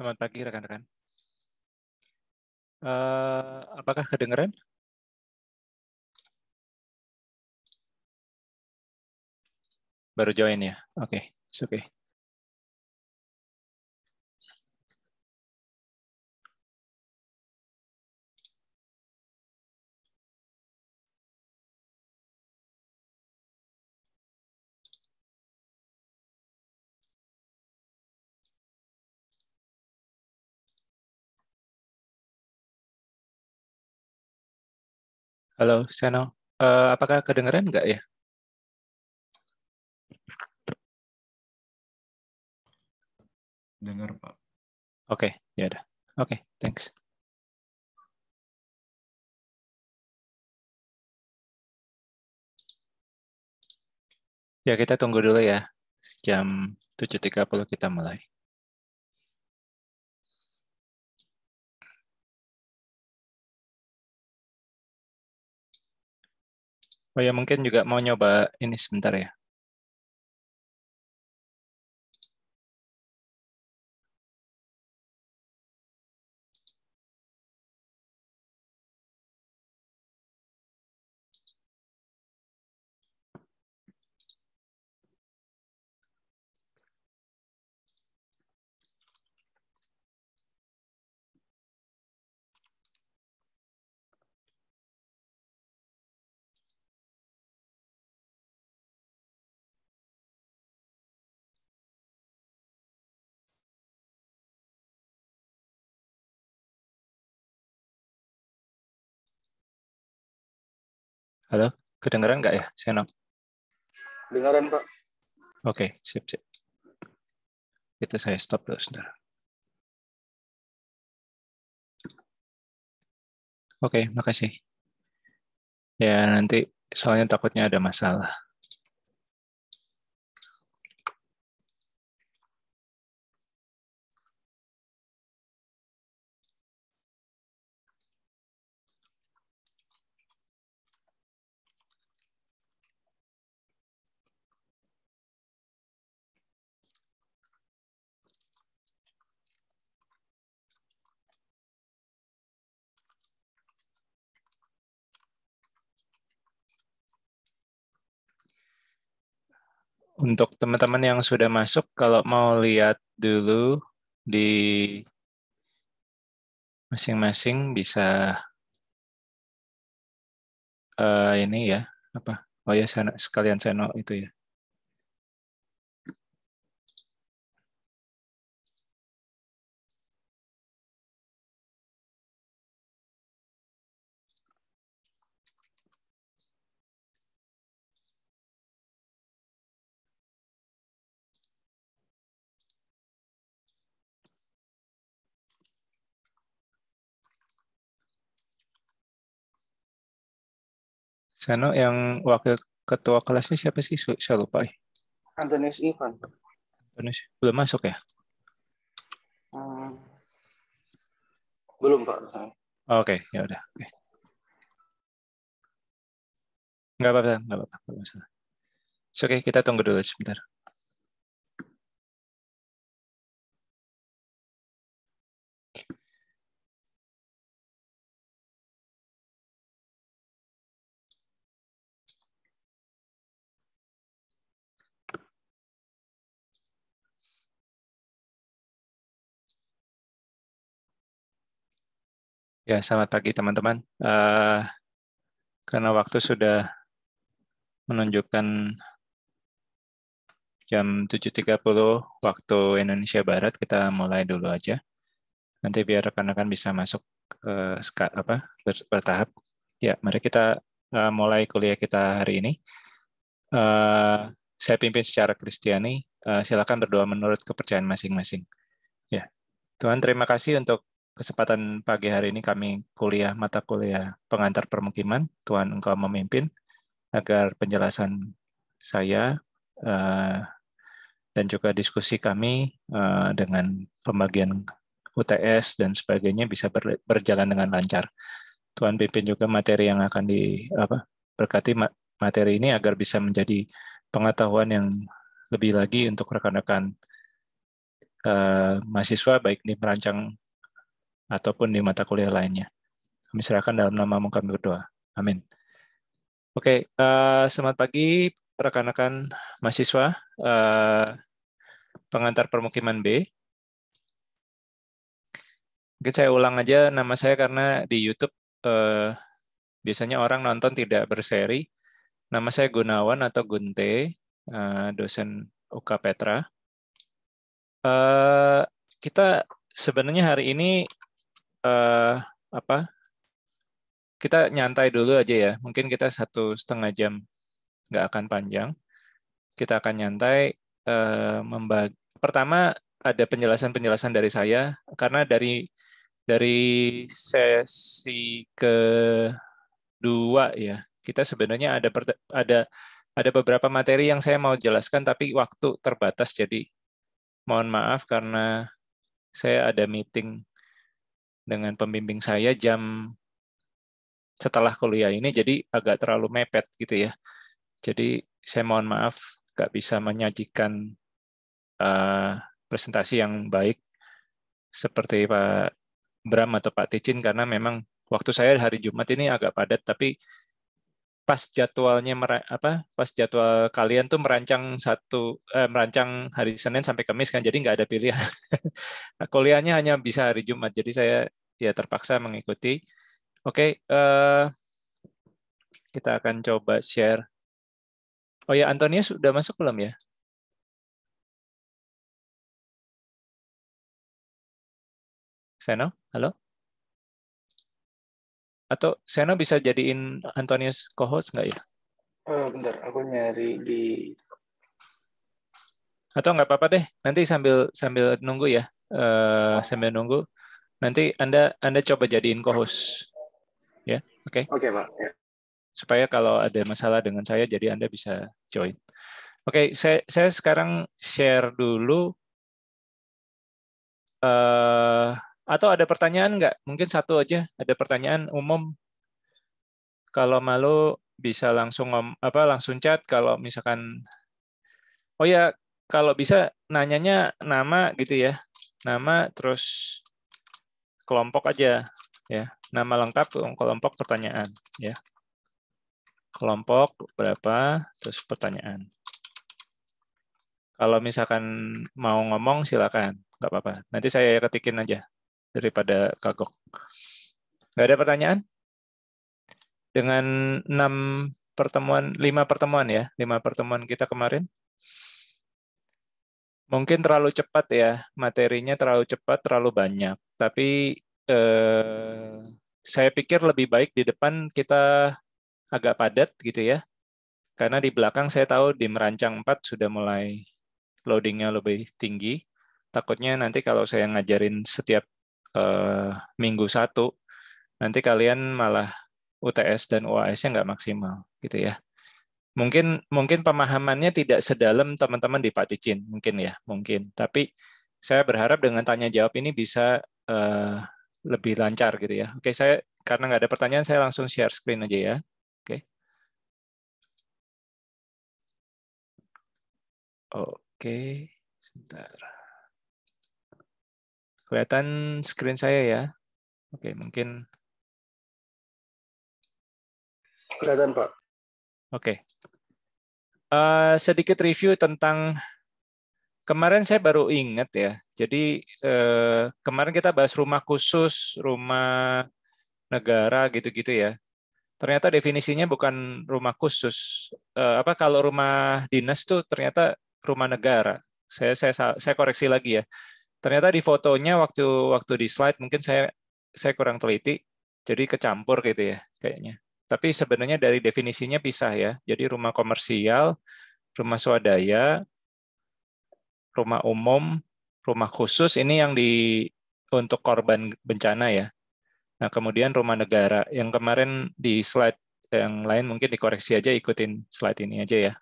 Selamat pagi rekan-rekan. Uh, apakah kedengeran? Baru join ya? Oke, okay. oke. Okay. Halo, Seno. Uh, apakah kedengeran nggak ya? Dengar, Pak. Oke, okay, ya udah. Oke, okay, thanks. Ya, kita tunggu dulu ya. Jam 7.30 kita mulai. Oh ya mungkin juga mau nyoba ini sebentar ya. Halo, kedengaran nggak ya, Seno? Dengaran, Pak. Oke, okay, sip, sip. Itu saya stop dulu sebentar. Oke, makasih. Ya, nanti soalnya takutnya ada masalah. untuk teman-teman yang sudah masuk, kalau mau lihat dulu di masing-masing bisa uh, ini ya apa? Oh ya sekalian channel itu ya. Sano yang wakil ketua kelasnya siapa sih? Saya lupa. Antonius Ivan. Antonius belum masuk ya? Hmm. Belum Pak. Oke, okay. ya udah. Oke. Okay. Nggak apa-apa, nggak apa-apa, masalah. Oke, okay, kita tunggu dulu sebentar. Ya, selamat pagi teman-teman. Uh, karena waktu sudah menunjukkan jam 7.30 waktu Indonesia Barat, kita mulai dulu aja. Nanti biar rekan-rekan bisa masuk ke uh, apa bertahap. Ya, mari kita uh, mulai kuliah kita hari ini. Uh, saya pimpin secara Kristiani. Uh, silakan berdoa menurut kepercayaan masing-masing. Ya, Tuhan terima kasih untuk Kesempatan pagi hari ini kami kuliah mata kuliah pengantar permukiman, Tuhan Engkau memimpin, agar penjelasan saya eh, dan juga diskusi kami eh, dengan pembagian UTS dan sebagainya bisa berjalan dengan lancar. Tuhan pimpin juga materi yang akan di apa berkati materi ini agar bisa menjadi pengetahuan yang lebih lagi untuk rekan-rekan uh, mahasiswa baik di merancang ataupun di mata kuliah lainnya. Kami serahkan dalam namamu kami berdoa. Amin. Oke, uh, selamat pagi rekan-rekan mahasiswa uh, pengantar permukiman B. Mungkin saya ulang aja nama saya karena di YouTube uh, biasanya orang nonton tidak berseri. Nama saya Gunawan atau Gunte, uh, dosen UK Petra. Uh, kita sebenarnya hari ini uh, apa kita nyantai dulu aja ya. Mungkin kita satu setengah jam nggak akan panjang. Kita akan nyantai uh, eh, membagi. Pertama ada penjelasan-penjelasan dari saya karena dari dari sesi kedua ya kita sebenarnya ada ada ada beberapa materi yang saya mau jelaskan tapi waktu terbatas jadi mohon maaf karena saya ada meeting dengan pembimbing saya jam setelah kuliah ini jadi agak terlalu mepet gitu ya. Jadi saya mohon maaf nggak bisa menyajikan uh, presentasi yang baik seperti Pak Bram atau Pak Ticin karena memang waktu saya hari Jumat ini agak padat tapi pas jadwalnya apa pas jadwal kalian tuh merancang satu eh, merancang hari Senin sampai Kamis kan jadi nggak ada pilihan nah, kuliahnya hanya bisa hari Jumat jadi saya ya terpaksa mengikuti oke okay, uh, eh, kita akan coba share oh ya Antonia sudah masuk belum ya Seno halo atau Seno bisa jadiin Antonius co-host nggak ya? Oh, bentar, aku nyari di atau nggak apa-apa deh nanti sambil sambil nunggu ya uh, sambil nunggu nanti anda anda coba jadiin co-host ya oke okay? oke okay, pak yeah. supaya kalau ada masalah dengan saya jadi anda bisa join oke okay, saya saya sekarang share dulu uh, atau ada pertanyaan nggak? Mungkin satu aja. Ada pertanyaan umum. Kalau malu bisa langsung apa langsung chat. Kalau misalkan, oh ya kalau bisa nanyanya nama gitu ya. Nama terus kelompok aja ya. Nama lengkap um, kelompok pertanyaan ya. Kelompok berapa terus pertanyaan. Kalau misalkan mau ngomong silakan, nggak apa-apa. Nanti saya ketikin aja daripada kagok. Nggak ada pertanyaan? Dengan enam pertemuan, lima pertemuan ya, lima pertemuan kita kemarin. Mungkin terlalu cepat ya, materinya terlalu cepat, terlalu banyak. Tapi eh, saya pikir lebih baik di depan kita agak padat gitu ya. Karena di belakang saya tahu di merancang 4 sudah mulai loadingnya lebih tinggi. Takutnya nanti kalau saya ngajarin setiap Eh, minggu satu, nanti kalian malah UTS dan uas nggak maksimal gitu ya. Mungkin mungkin pemahamannya tidak sedalam teman-teman di Pak Ticin, mungkin ya, mungkin. Tapi saya berharap dengan tanya jawab ini bisa eh, lebih lancar gitu ya. Oke, saya karena nggak ada pertanyaan, saya langsung share screen aja ya. Oke. Oke, sebentar. Kelihatan screen saya ya? Oke, mungkin. Kelihatan, Pak. Oke. Uh, sedikit review tentang kemarin saya baru ingat ya. Jadi uh, kemarin kita bahas rumah khusus, rumah negara gitu-gitu ya. Ternyata definisinya bukan rumah khusus. Uh, apa kalau rumah dinas tuh ternyata rumah negara. Saya saya saya koreksi lagi ya ternyata di fotonya waktu waktu di slide mungkin saya saya kurang teliti jadi kecampur gitu ya kayaknya tapi sebenarnya dari definisinya pisah ya jadi rumah komersial rumah swadaya rumah umum rumah khusus ini yang di untuk korban bencana ya nah kemudian rumah negara yang kemarin di slide yang lain mungkin dikoreksi aja ikutin slide ini aja ya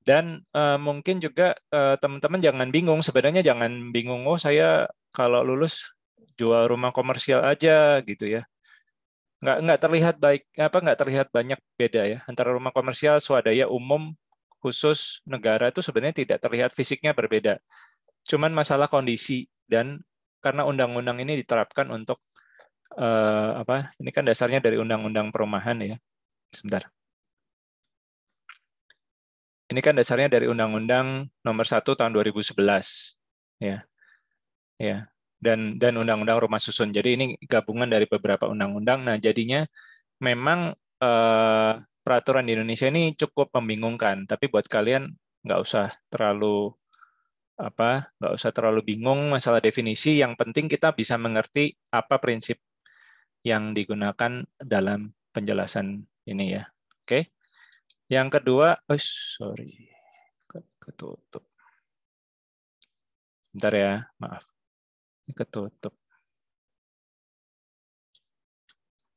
dan uh, mungkin juga uh, teman-teman jangan bingung, sebenarnya jangan bingung, oh saya kalau lulus jual rumah komersial aja gitu ya. Nggak, nggak terlihat baik apa nggak terlihat banyak beda ya antara rumah komersial swadaya umum khusus negara itu sebenarnya tidak terlihat fisiknya berbeda cuman masalah kondisi dan karena undang-undang ini diterapkan untuk eh, apa ini kan dasarnya dari undang-undang perumahan ya sebentar ini kan dasarnya dari Undang-Undang Nomor 1 Tahun 2011, ya, ya, dan dan Undang-Undang Rumah Susun. Jadi ini gabungan dari beberapa undang-undang. Nah jadinya memang eh, peraturan di Indonesia ini cukup membingungkan. Tapi buat kalian nggak usah terlalu apa nggak usah terlalu bingung masalah definisi yang penting kita bisa mengerti apa prinsip yang digunakan dalam penjelasan ini ya oke okay? Yang kedua, oh sorry, ketutup. Bentar ya, maaf. Ini ketutup.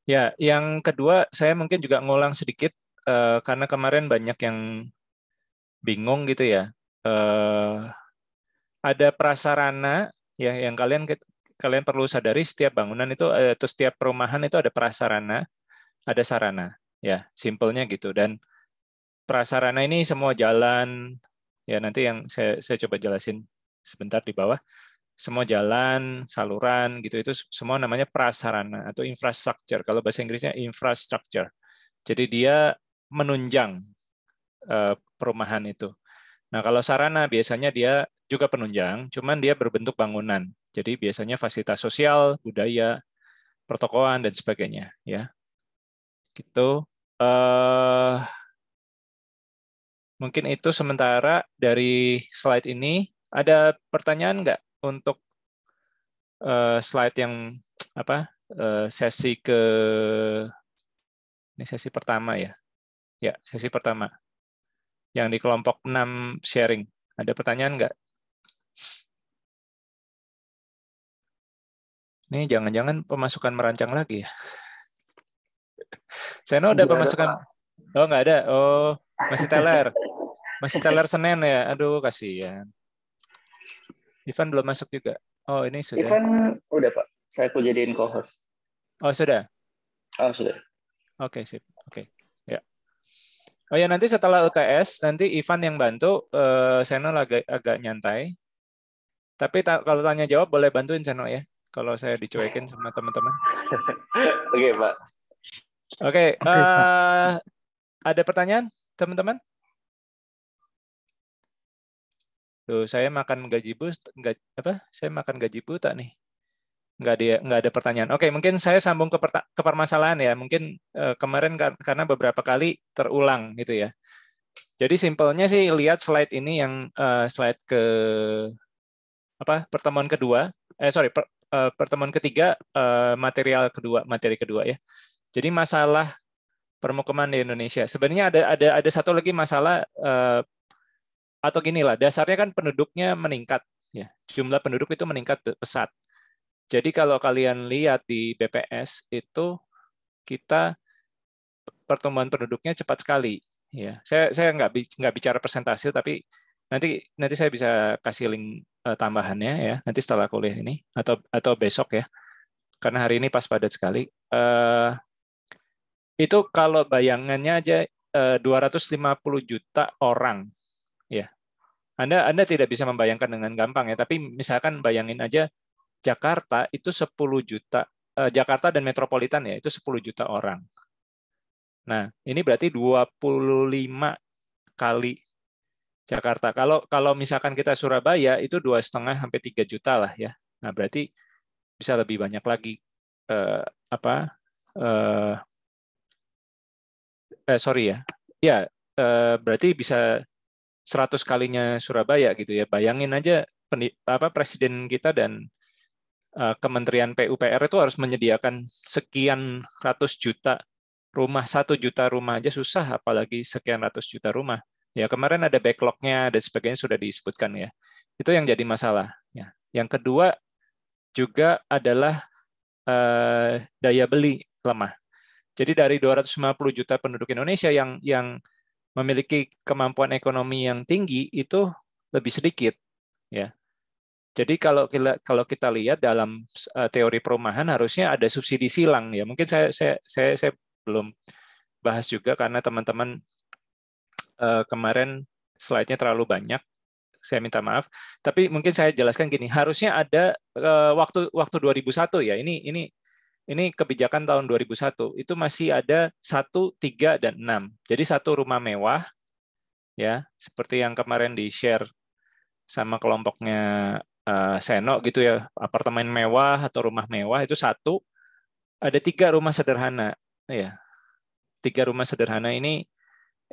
Ya, yang kedua saya mungkin juga ngulang sedikit uh, karena kemarin banyak yang bingung gitu ya. Uh, ada prasarana ya yang kalian kalian perlu sadari setiap bangunan itu eh, atau setiap perumahan itu ada prasarana, ada sarana. Ya, simpelnya gitu dan prasarana ini semua jalan ya nanti yang saya, saya coba jelasin sebentar di bawah semua jalan saluran gitu itu semua namanya prasarana atau infrastruktur kalau bahasa Inggrisnya infrastructure jadi dia menunjang eh, perumahan itu nah kalau sarana biasanya dia juga penunjang cuman dia berbentuk bangunan jadi biasanya fasilitas sosial budaya pertokoan dan sebagainya ya gitu uh, Mungkin itu sementara dari slide ini. Ada pertanyaan nggak untuk eh, slide yang apa eh, sesi ke ini sesi pertama ya? Ya, sesi pertama. Yang di kelompok 6 sharing. Ada pertanyaan nggak? Ini jangan-jangan pemasukan merancang lagi ya. Seno ada pemasukan? oh, nggak ada. Oh, masih teler. Masih teller Senin ya. Aduh, kasihan. Ivan belum masuk juga. Oh, ini sudah. Ivan udah, Pak. Saya aku jadiin co-host. Oh, sudah. Oh, sudah. Oke, okay, sip. Oke. Okay. Ya. Oh ya, nanti setelah UTS nanti Ivan yang bantu uh, Seno agak agak nyantai. Tapi ta kalau tanya jawab boleh bantuin Seno ya. Kalau saya dicuekin sama teman-teman. Oke, okay, Pak. Oke, okay, uh, eh, ada pertanyaan teman-teman? Tuh, saya makan gaji bus enggak apa? Saya makan gaji buta nih. Enggak dia enggak ada pertanyaan. Oke, mungkin saya sambung ke, ke permasalahan ya. Mungkin eh, kemarin kar karena beberapa kali terulang gitu ya. Jadi simpelnya sih lihat slide ini yang eh, slide ke apa pertemuan kedua. Eh sorry, per, eh, pertemuan ketiga eh, material kedua materi kedua ya. Jadi masalah permukiman di Indonesia. Sebenarnya ada ada ada satu lagi masalah atau gini lah, dasarnya kan penduduknya meningkat, ya jumlah penduduk itu meningkat pesat. Jadi kalau kalian lihat di BPS itu kita pertumbuhan penduduknya cepat sekali. Ya, saya saya nggak nggak bicara persentase tapi nanti nanti saya bisa kasih link eh, tambahannya ya nanti setelah kuliah ini atau atau besok ya karena hari ini pas padat sekali. Eh, itu kalau bayangannya aja 250 eh, juta orang anda Anda tidak bisa membayangkan dengan gampang ya, tapi misalkan bayangin aja Jakarta itu 10 juta eh, Jakarta dan metropolitan ya itu 10 juta orang. Nah, ini berarti 25 kali Jakarta. Kalau kalau misalkan kita Surabaya itu dua setengah sampai tiga juta lah ya. Nah berarti bisa lebih banyak lagi eh, apa? Eh, eh sorry ya. Ya eh, berarti bisa 100 kalinya Surabaya gitu ya. Bayangin aja apa presiden kita dan eh, Kementerian PUPR itu harus menyediakan sekian ratus juta rumah, satu juta rumah aja susah, apalagi sekian ratus juta rumah. Ya kemarin ada backlognya dan sebagainya sudah disebutkan ya. Itu yang jadi masalah. Ya. Yang kedua juga adalah eh, daya beli lemah. Jadi dari 250 juta penduduk Indonesia yang yang memiliki kemampuan ekonomi yang tinggi itu lebih sedikit ya. Jadi kalau kita, kalau kita lihat dalam eh, teori perumahan harusnya ada subsidi silang ya. Mungkin saya saya saya, saya belum bahas juga karena teman-teman eh, kemarin slide-nya terlalu banyak. Saya minta maaf. Tapi mungkin saya jelaskan gini, harusnya ada eh, waktu waktu 2001 ya. Ini ini ini kebijakan tahun 2001 itu masih ada 1, 3 dan 6. Jadi satu rumah mewah ya, seperti yang kemarin di-share sama kelompoknya uh, Seno gitu ya, apartemen mewah atau rumah mewah itu satu ada tiga rumah sederhana ya. Tiga rumah sederhana ini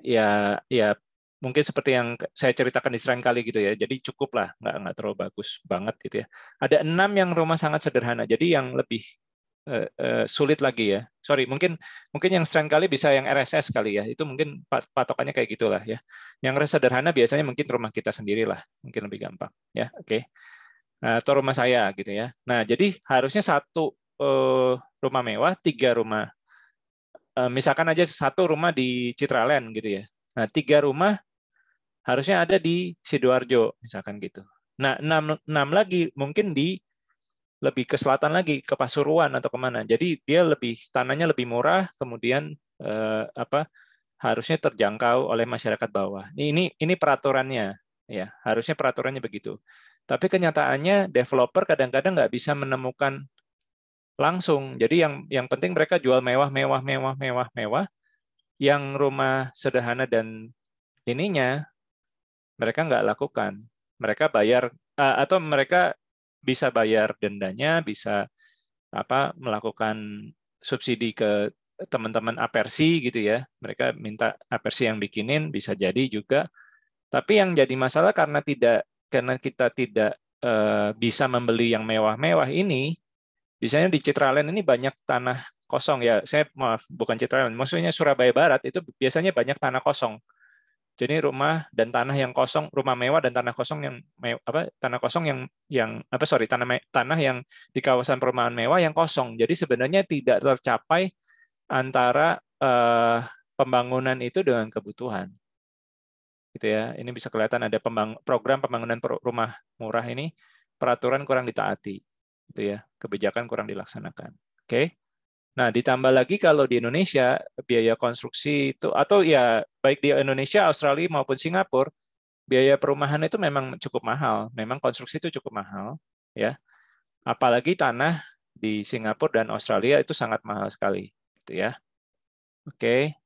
ya ya mungkin seperti yang saya ceritakan di sering kali gitu ya. Jadi cukup lah, nggak nggak terlalu bagus banget gitu ya. Ada enam yang rumah sangat sederhana. Jadi yang lebih Eh, eh, sulit lagi ya. Sorry, mungkin mungkin yang strength kali bisa yang RSS kali ya. Itu mungkin patokannya kayak gitulah ya. Yang rasa sederhana biasanya mungkin rumah kita sendirilah, mungkin lebih gampang ya. Oke. Okay. Nah, atau rumah saya gitu ya. Nah, jadi harusnya satu eh, rumah mewah, tiga rumah misalkan aja satu rumah di Citraland gitu ya. Nah, tiga rumah harusnya ada di Sidoarjo misalkan gitu. Nah, enam, enam lagi mungkin di lebih ke selatan lagi ke Pasuruan atau kemana. Jadi dia lebih tanahnya lebih murah, kemudian eh, apa harusnya terjangkau oleh masyarakat bawah. Ini ini peraturannya ya harusnya peraturannya begitu. Tapi kenyataannya developer kadang-kadang nggak bisa menemukan langsung. Jadi yang yang penting mereka jual mewah mewah mewah mewah mewah. Yang rumah sederhana dan ininya mereka nggak lakukan. Mereka bayar eh, atau mereka bisa bayar dendanya, bisa apa melakukan subsidi ke teman-teman apersi gitu ya. Mereka minta apersi yang bikinin bisa jadi juga. Tapi yang jadi masalah karena tidak karena kita tidak uh, bisa membeli yang mewah-mewah ini, biasanya di Citraland ini banyak tanah kosong ya. Saya maaf bukan Citraland, maksudnya Surabaya Barat itu biasanya banyak tanah kosong. Jadi rumah dan tanah yang kosong, rumah mewah dan tanah kosong yang apa tanah kosong yang yang apa sorry tanah tanah yang di kawasan perumahan mewah yang kosong. Jadi sebenarnya tidak tercapai antara eh, pembangunan itu dengan kebutuhan. Gitu ya. Ini bisa kelihatan ada pembang, program pembangunan rumah murah ini peraturan kurang ditaati. Gitu ya. Kebijakan kurang dilaksanakan. Oke. Okay? Nah, ditambah lagi kalau di Indonesia biaya konstruksi itu atau ya baik di Indonesia, Australia maupun Singapura, biaya perumahan itu memang cukup mahal. Memang konstruksi itu cukup mahal, ya. Apalagi tanah di Singapura dan Australia itu sangat mahal sekali, gitu ya. Oke.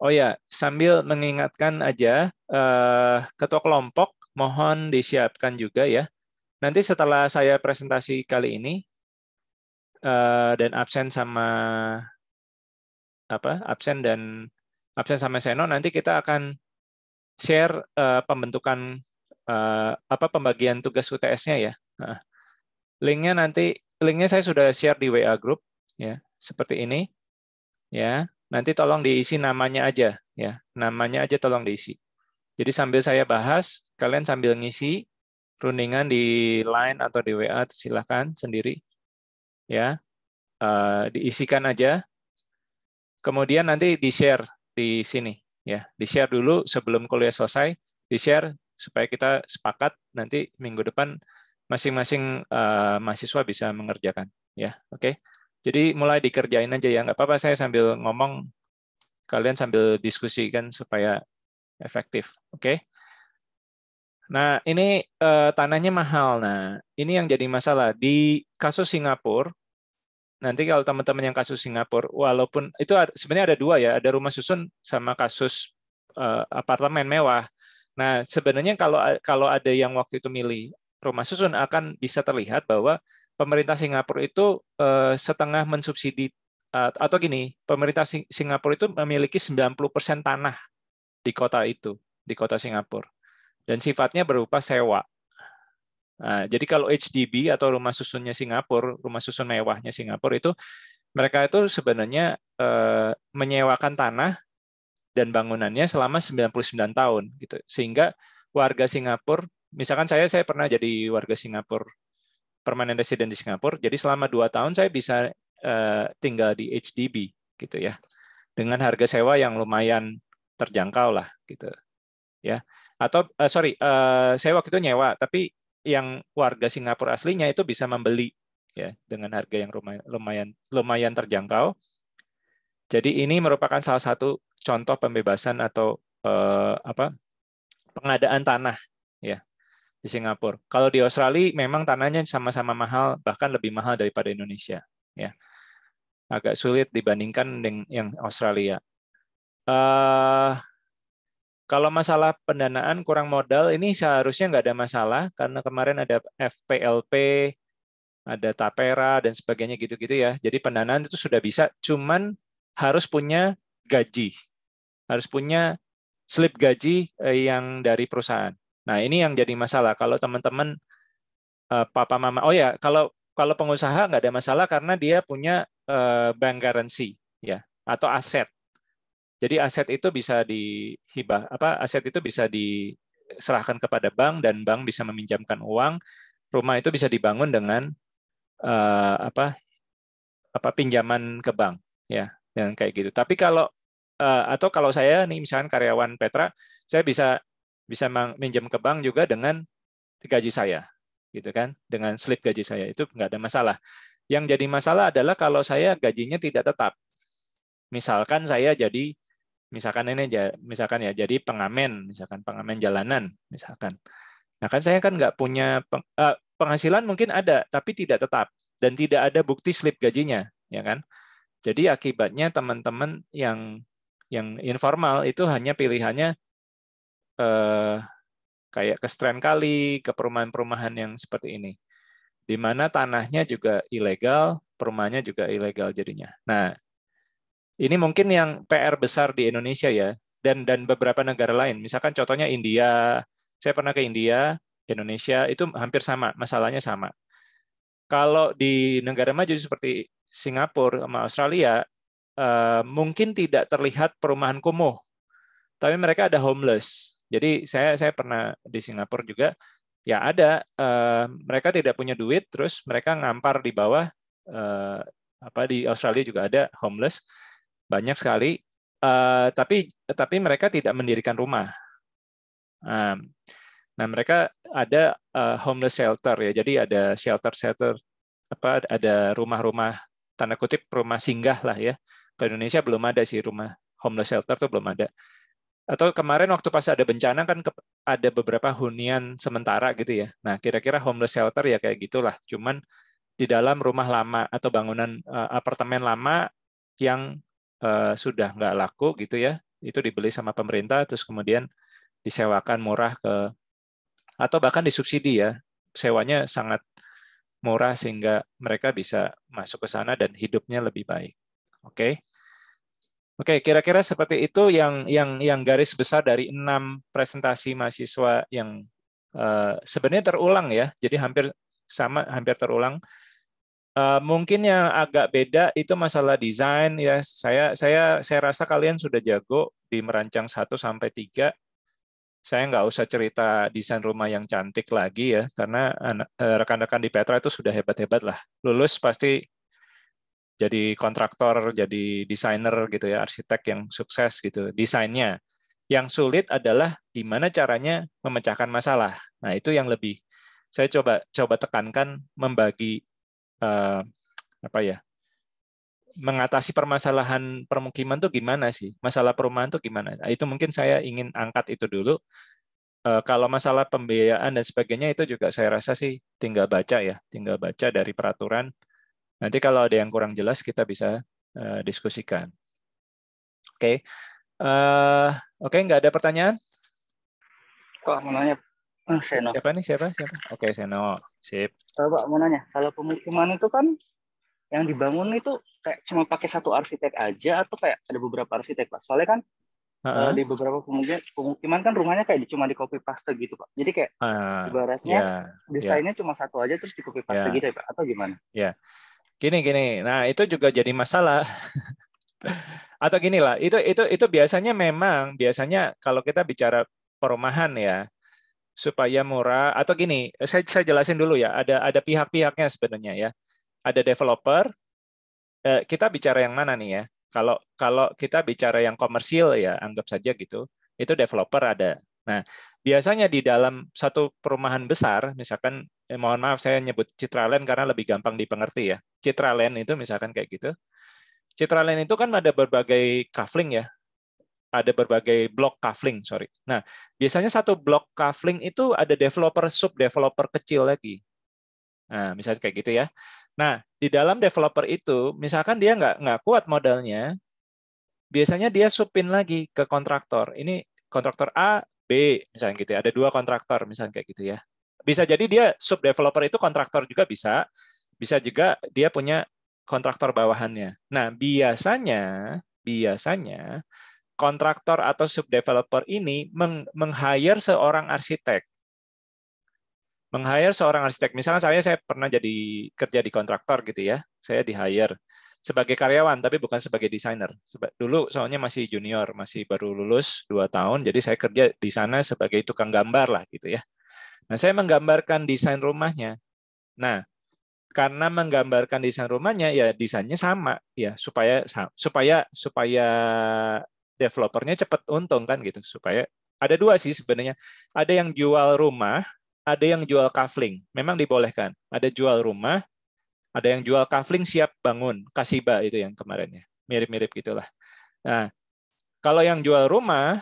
Oh ya, sambil mengingatkan aja eh, ketua kelompok mohon disiapkan juga ya. Nanti setelah saya presentasi kali ini, Eh, dan absen sama apa absen dan absen sama seno nanti kita akan share uh, pembentukan uh, apa pembagian tugas UTS-nya ya. Nah, linknya nanti linknya saya sudah share di WA group ya seperti ini ya nanti tolong diisi namanya aja ya namanya aja tolong diisi jadi sambil saya bahas kalian sambil ngisi rundingan di line atau di WA silahkan sendiri ya uh, diisikan aja kemudian nanti di share di sini ya di share dulu sebelum kuliah selesai di share supaya kita sepakat nanti minggu depan masing-masing uh, mahasiswa bisa mengerjakan ya oke okay? jadi mulai dikerjain aja ya nggak apa-apa saya sambil ngomong kalian sambil diskusikan supaya efektif oke okay? Nah, ini uh, tanahnya mahal. Nah, ini yang jadi masalah di kasus Singapura. Nanti kalau teman-teman yang kasus Singapura, walaupun itu sebenarnya ada dua ya, ada rumah susun sama kasus uh, apartemen mewah. Nah, sebenarnya kalau kalau ada yang waktu itu milih rumah susun akan bisa terlihat bahwa pemerintah Singapura itu uh, setengah mensubsidi atau gini, pemerintah Singapura itu memiliki 90% tanah di kota itu, di kota Singapura dan sifatnya berupa sewa. Nah, jadi kalau HDB atau rumah susunnya Singapura, rumah susun mewahnya Singapura itu mereka itu sebenarnya eh, menyewakan tanah dan bangunannya selama 99 tahun gitu. Sehingga warga Singapura, misalkan saya saya pernah jadi warga Singapura permanent resident di Singapura. Jadi selama dua tahun saya bisa eh, tinggal di HDB gitu ya. Dengan harga sewa yang lumayan terjangkau lah gitu. Ya atau uh, sorry uh, saya waktu itu nyewa tapi yang warga Singapura aslinya itu bisa membeli ya dengan harga yang lumayan lumayan, terjangkau jadi ini merupakan salah satu contoh pembebasan atau eh, apa pengadaan tanah ya di Singapura. Kalau di Australia memang tanahnya sama-sama mahal bahkan lebih mahal daripada Indonesia ya. Agak sulit dibandingkan dengan yang Australia. uh, kalau masalah pendanaan kurang modal ini seharusnya nggak ada masalah karena kemarin ada FPLP, ada Tapera dan sebagainya gitu-gitu ya. Jadi pendanaan itu sudah bisa, cuman harus punya gaji, harus punya slip gaji eh, yang dari perusahaan. Nah ini yang jadi masalah kalau teman-teman eh, papa mama. Oh ya kalau kalau pengusaha nggak ada masalah karena dia punya eh, bank garansi ya atau aset jadi aset itu bisa dihibah, apa aset itu bisa diserahkan kepada bank dan bank bisa meminjamkan uang. Rumah itu bisa dibangun dengan uh, apa apa pinjaman ke bank, ya, dengan kayak gitu. Tapi kalau uh, atau kalau saya nih misalkan karyawan Petra, saya bisa bisa minjam ke bank juga dengan gaji saya, gitu kan? Dengan slip gaji saya itu nggak ada masalah. Yang jadi masalah adalah kalau saya gajinya tidak tetap. Misalkan saya jadi misalkan ini misalkan ya jadi pengamen misalkan pengamen jalanan misalkan nah kan saya kan nggak punya peng, uh, penghasilan mungkin ada tapi tidak tetap dan tidak ada bukti slip gajinya ya kan jadi akibatnya teman-teman yang yang informal itu hanya pilihannya uh, kayak ke strand kali ke perumahan-perumahan yang seperti ini di mana tanahnya juga ilegal perumahannya juga ilegal jadinya nah ini mungkin yang PR besar di Indonesia ya dan dan beberapa negara lain. Misalkan contohnya India. Saya pernah ke India, Indonesia itu hampir sama, masalahnya sama. Kalau di negara maju seperti Singapura sama Australia eh, mungkin tidak terlihat perumahan kumuh. Tapi mereka ada homeless. Jadi saya saya pernah di Singapura juga ya ada eh, mereka tidak punya duit terus mereka ngampar di bawah eh, apa di Australia juga ada homeless banyak sekali. Uh, tapi tapi mereka tidak mendirikan rumah. Um, nah mereka ada uh, homeless shelter ya. Jadi ada shelter shelter apa ada rumah-rumah tanda kutip rumah singgah lah ya. Ke Indonesia belum ada sih rumah homeless shelter tuh belum ada. Atau kemarin waktu pas ada bencana kan ada beberapa hunian sementara gitu ya. Nah kira-kira homeless shelter ya kayak gitulah. Cuman di dalam rumah lama atau bangunan eh, apartemen lama yang Eh, sudah nggak laku gitu ya, itu dibeli sama pemerintah terus kemudian disewakan murah ke atau bahkan disubsidi ya. Sewanya sangat murah sehingga mereka bisa masuk ke sana dan hidupnya lebih baik. Oke. Okay? Oke, okay, kira-kira seperti itu yang yang yang garis besar dari enam presentasi mahasiswa yang uh, sebenarnya terulang ya. Jadi hampir sama, hampir terulang. Eh, mungkin yang agak beda itu masalah desain ya. Saya saya saya rasa kalian sudah jago di merancang satu sampai tiga. Saya nggak usah cerita desain rumah yang cantik lagi ya, karena eh, rekan-rekan di Petra itu sudah hebat-hebat lah. Lulus pasti jadi kontraktor, jadi desainer gitu ya, arsitek yang sukses gitu. Desainnya. Yang sulit adalah gimana caranya memecahkan masalah. Nah, itu yang lebih saya coba coba tekankan membagi Eh, apa ya mengatasi permasalahan permukiman tuh gimana sih masalah perumahan tuh gimana nah, itu mungkin saya ingin angkat itu dulu eh, kalau masalah pembiayaan dan sebagainya itu juga saya rasa sih tinggal baca ya tinggal baca dari peraturan nanti kalau ada yang kurang jelas kita bisa eh, diskusikan oke okay. oke okay, nggak ada pertanyaan Wah, mau nanya. Ah, Siapa nih? Siapa? Siapa? Oke, okay, Seno. Sip. Kalau Pak mau nanya, kalau pemukiman itu kan yang dibangun itu kayak cuma pakai satu arsitek aja atau kayak ada beberapa arsitek Pak? Soalnya kan uh-huh. di beberapa pemukiman, pemukiman kan rumahnya kayak cuma di copy paste gitu Pak. Jadi kayak uh, ibaratnya yeah, desainnya yeah. cuma satu aja terus di copy paste yeah. gitu ya Pak? Atau gimana? Ya. Yeah. Gini gini. Nah, itu juga jadi masalah. atau gini lah, itu itu itu biasanya memang biasanya kalau kita bicara perumahan ya, supaya murah atau gini saya saya jelasin dulu ya ada ada pihak-pihaknya sebenarnya ya ada developer eh, kita bicara yang mana nih ya kalau kalau kita bicara yang komersil ya anggap saja gitu itu developer ada nah biasanya di dalam satu perumahan besar misalkan eh, mohon maaf saya nyebut Citraland karena lebih gampang dipengerti ya Citraland itu misalkan kayak gitu Citraland itu kan ada berbagai kafling ya ada berbagai blok kafling, sorry. Nah, biasanya satu blok kafling itu ada developer sub developer kecil lagi. Nah, misalnya kayak gitu ya. Nah, di dalam developer itu, misalkan dia nggak nggak kuat modalnya, biasanya dia supin lagi ke kontraktor. Ini kontraktor A, B, misalnya gitu. Ya. Ada dua kontraktor, misalnya kayak gitu ya. Bisa jadi dia sub developer itu kontraktor juga bisa, bisa juga dia punya kontraktor bawahannya. Nah, biasanya biasanya kontraktor atau subdeveloper ini meng, hire seorang arsitek. Meng-hire seorang arsitek. Misalnya saya saya pernah jadi kerja di kontraktor gitu ya. Saya di-hire sebagai karyawan tapi bukan sebagai desainer. Dulu soalnya masih junior, masih baru lulus 2 tahun, jadi saya kerja di sana sebagai tukang gambar lah gitu ya. Nah, saya menggambarkan desain rumahnya. Nah, karena menggambarkan desain rumahnya ya desainnya sama ya supaya supaya supaya developernya cepat untung kan gitu supaya ada dua sih sebenarnya ada yang jual rumah ada yang jual kafling memang dibolehkan ada jual rumah ada yang jual kafling siap bangun kasiba itu yang kemarinnya, mirip-mirip gitulah nah kalau yang jual rumah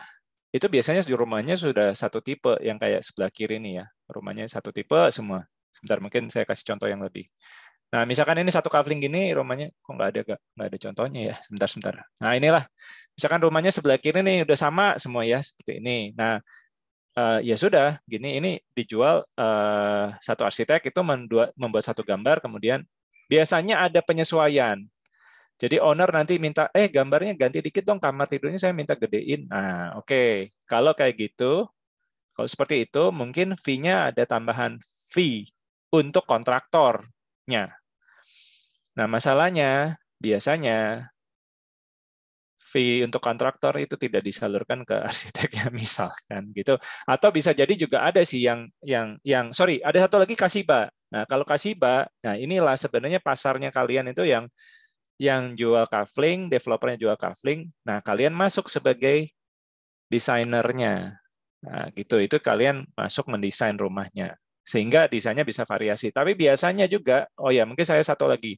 itu biasanya di rumahnya sudah satu tipe yang kayak sebelah kiri nih ya rumahnya satu tipe semua sebentar mungkin saya kasih contoh yang lebih Nah, misalkan ini satu kavling gini rumahnya kok nggak ada nggak ada contohnya ya. Sebentar sebentar. Nah, inilah. Misalkan rumahnya sebelah kiri nih udah sama semua ya seperti ini. Nah, uh, ya sudah, gini ini dijual uh, satu arsitek itu membuat satu gambar kemudian biasanya ada penyesuaian. Jadi owner nanti minta, eh gambarnya ganti dikit dong kamar tidurnya saya minta gedein. Nah, oke. Okay. Kalau kayak gitu, kalau seperti itu mungkin fee-nya ada tambahan fee untuk kontraktornya. Nah, masalahnya biasanya fee untuk kontraktor itu tidak disalurkan ke arsiteknya misalkan gitu atau bisa jadi juga ada sih yang yang yang sorry ada satu lagi kasiba nah kalau kasiba nah inilah sebenarnya pasarnya kalian itu yang yang jual kafling developernya jual kafling nah kalian masuk sebagai desainernya nah gitu itu kalian masuk mendesain rumahnya sehingga desainnya bisa variasi tapi biasanya juga oh ya mungkin saya satu lagi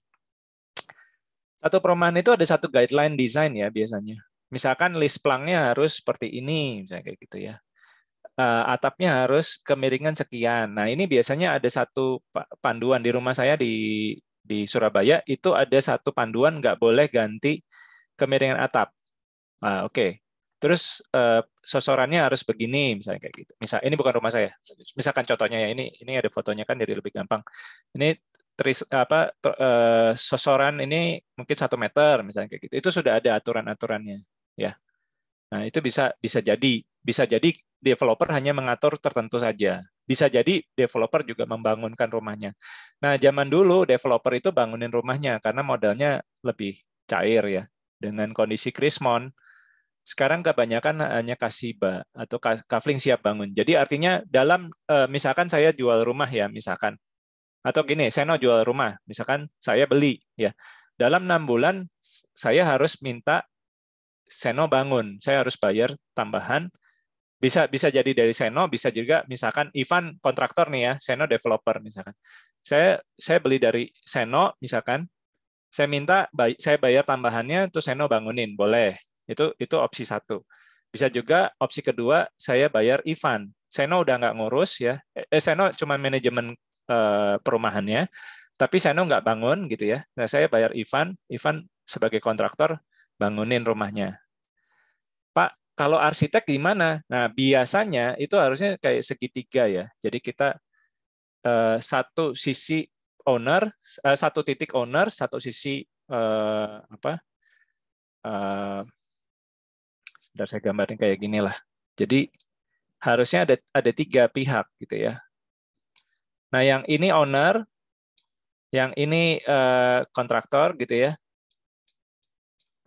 satu perumahan itu ada satu guideline desain ya biasanya. Misalkan list plangnya harus seperti ini, misalnya kayak gitu ya. Eh, atapnya harus kemiringan sekian. Nah ini biasanya ada satu panduan di rumah saya di di Surabaya itu ada satu panduan nggak boleh ganti kemiringan atap. Nah, Oke, okay. terus eh, sosorannya harus begini misalnya kayak gitu. Misal ini bukan rumah saya. Misalkan contohnya ya ini ini ada fotonya kan jadi lebih gampang. Ini tris apa ter, uh, sosoran ini mungkin satu meter misalnya kayak gitu itu sudah ada aturan aturannya ya nah itu bisa bisa jadi bisa jadi developer hanya mengatur tertentu saja bisa jadi developer juga membangunkan rumahnya nah zaman dulu developer itu bangunin rumahnya karena modalnya lebih cair ya dengan kondisi krismon sekarang kebanyakan hanya kasih ba atau kafling siap bangun. Jadi artinya dalam eh, misalkan saya jual rumah ya misalkan atau gini, Seno jual rumah, misalkan saya beli, ya. Dalam enam bulan saya harus minta Seno bangun, saya harus bayar tambahan. Bisa bisa jadi dari Seno, bisa juga misalkan Ivan kontraktor nih ya, Seno developer misalkan. Saya saya beli dari Seno misalkan, saya minta saya bayar tambahannya, terus Seno bangunin, boleh. Itu itu opsi satu. Bisa juga opsi kedua saya bayar Ivan. Seno udah nggak ngurus ya. Eh, eh Seno cuma manajemen Perumahan perumahannya, tapi Seno nggak bangun gitu ya. Nah, saya bayar Ivan, Ivan sebagai kontraktor bangunin rumahnya. Pak, kalau arsitek gimana? Nah, biasanya itu harusnya kayak segitiga ya. Jadi kita eh, satu sisi owner, eh, satu titik owner, satu sisi eh, apa? sebentar saya gambarin kayak gini lah. Jadi harusnya ada ada tiga pihak gitu ya Nah, yang ini owner, yang ini uh, kontraktor gitu ya.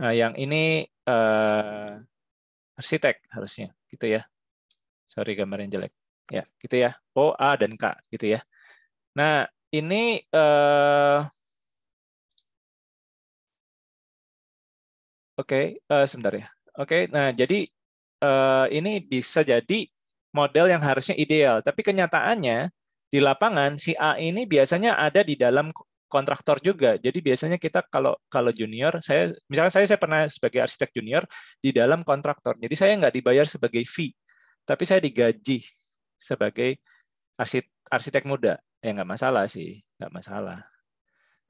Nah, yang ini uh, arsitek harusnya gitu ya. Sorry gambarnya jelek. Ya, gitu ya. O, A dan K gitu ya. Nah, ini uh, Oke, okay, uh, sebentar ya. Oke, okay, nah jadi uh, ini bisa jadi model yang harusnya ideal, tapi kenyataannya di lapangan si A ini biasanya ada di dalam kontraktor juga. Jadi biasanya kita kalau kalau junior, saya misalkan saya saya pernah sebagai arsitek junior di dalam kontraktor. Jadi saya nggak dibayar sebagai fee, tapi saya digaji sebagai arsitek, arsitek muda. Ya nggak masalah sih, nggak masalah.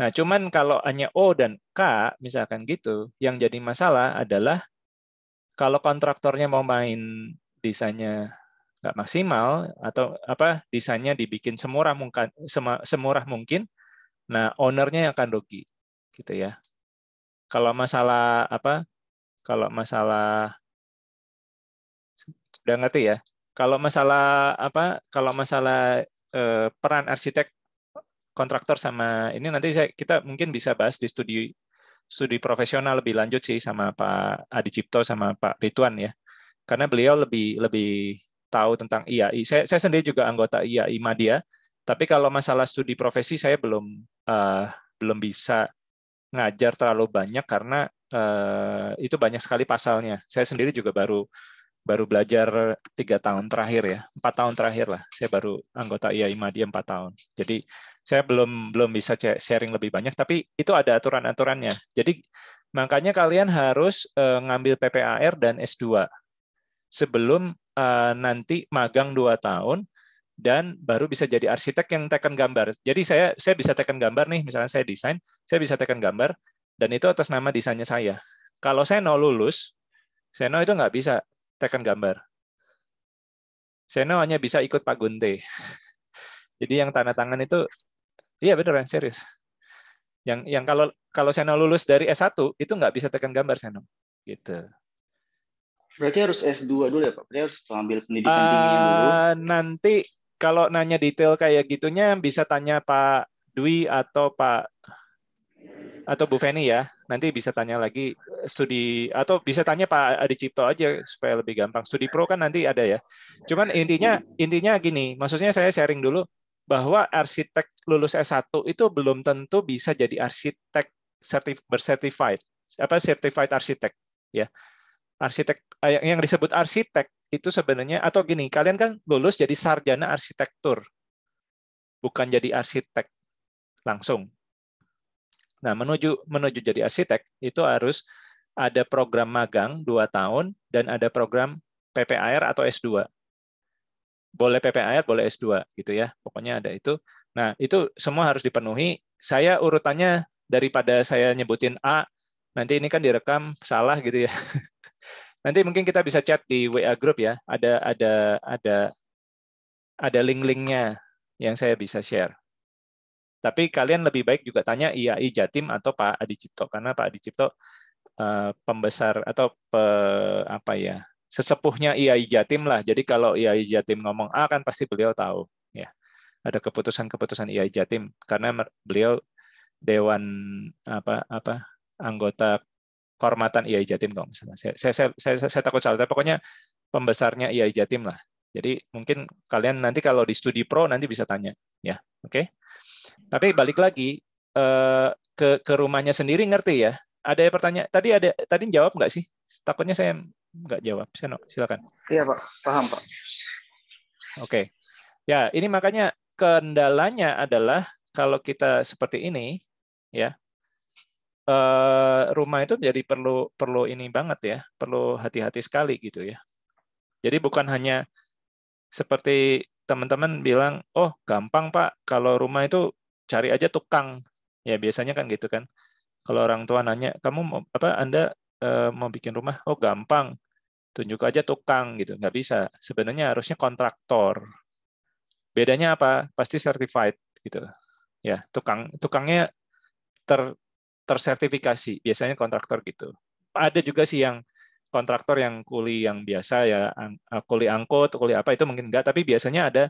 Nah, cuman kalau hanya O dan K misalkan gitu, yang jadi masalah adalah kalau kontraktornya mau main desainnya nggak maksimal atau apa desainnya dibikin semurah mungkin semurah mungkin nah ownernya yang akan rugi gitu ya kalau masalah apa kalau masalah udah ngerti ya kalau masalah apa kalau masalah eh, peran arsitek kontraktor sama ini nanti saya, kita mungkin bisa bahas di studi studi profesional lebih lanjut sih sama Pak Adi Cipto sama Pak Rituan ya karena beliau lebih lebih tahu tentang IAI. Saya, saya sendiri juga anggota IAI Madia, tapi kalau masalah studi profesi saya belum uh, belum bisa ngajar terlalu banyak karena uh, itu banyak sekali pasalnya. Saya sendiri juga baru baru belajar tiga tahun terakhir ya, empat tahun terakhir lah. Saya baru anggota IAI Madia empat tahun. Jadi saya belum belum bisa sharing lebih banyak, tapi itu ada aturan aturannya. Jadi makanya kalian harus uh, ngambil PPAR dan S2 sebelum Eh, nanti magang dua tahun dan baru bisa jadi arsitek yang tekan gambar. Jadi saya saya bisa tekan gambar nih, misalnya saya desain, saya bisa tekan gambar dan itu atas nama desainnya saya. Kalau saya no lulus, Seno itu nggak bisa tekan gambar. Seno hanya bisa ikut Pak Gunte. Jadi yang tanda tangan itu, iya betul kan serius. Yang yang kalau kalau Seno lulus dari S1 itu nggak bisa tekan gambar Seno, gitu. Berarti harus S2 dulu ya Pak? Berarti harus mengambil pendidikan uh, dulu? Nanti kalau nanya detail kayak gitunya bisa tanya Pak Dwi atau Pak atau Bu Feni ya. Nanti bisa tanya lagi studi atau bisa tanya Pak Adi Cipto aja supaya lebih gampang. Studi pro kan nanti ada ya. Cuman intinya intinya gini, maksudnya saya sharing dulu bahwa arsitek lulus S1 itu belum tentu bisa jadi arsitek bersertified apa certified arsitek ya arsitek eh, yang disebut arsitek itu sebenarnya atau gini kalian kan lulus jadi sarjana arsitektur bukan jadi arsitek langsung nah menuju menuju jadi arsitek itu harus ada program magang 2 tahun dan ada program PPAR atau S2 boleh PPAR boleh S2 gitu ya pokoknya ada itu nah itu semua harus dipenuhi saya urutannya daripada saya nyebutin A nanti ini kan direkam salah gitu ya Nanti mungkin kita bisa chat di WA group ya. Ada ada ada ada link-linknya yang saya bisa share. Tapi kalian lebih baik juga tanya IAI Jatim atau Pak Adi Cipto karena Pak Adi Cipto eh, pembesar atau pe, apa ya sesepuhnya IAI Jatim lah. Jadi kalau IAI Jatim ngomong A kan pasti beliau tahu ya. Ada keputusan-keputusan IAI Jatim karena beliau dewan apa apa anggota kehormatan IAI iya Jatim kalau misalnya. Saya, saya, saya, saya, saya takut salah, tapi pokoknya pembesarnya IAI iya Jatim lah. Jadi mungkin kalian nanti kalau di studi pro nanti bisa tanya, ya, oke? Okay? Tapi balik lagi eh, ke ke rumahnya sendiri ngerti ya? Ada yang pertanyaan? Tadi ada tadi jawab nggak sih? Takutnya saya nggak jawab. Seno, silakan. Iya pak, paham pak. Oke, okay. ya ini makanya kendalanya adalah kalau kita seperti ini, ya Eh, rumah itu jadi perlu perlu ini banget ya, perlu hati-hati sekali gitu ya. Jadi bukan hanya seperti teman-teman bilang, oh gampang pak, kalau rumah itu cari aja tukang, ya biasanya kan gitu kan. Kalau orang tua nanya, kamu mau, apa Anda e, mau bikin rumah? Oh gampang, tunjuk aja tukang gitu nggak bisa sebenarnya harusnya kontraktor bedanya apa pasti certified gitu ya tukang tukangnya ter tersertifikasi biasanya kontraktor gitu ada juga sih yang kontraktor yang kuli yang biasa ya eh, kuli angkut kuli apa itu mungkin enggak tapi biasanya ada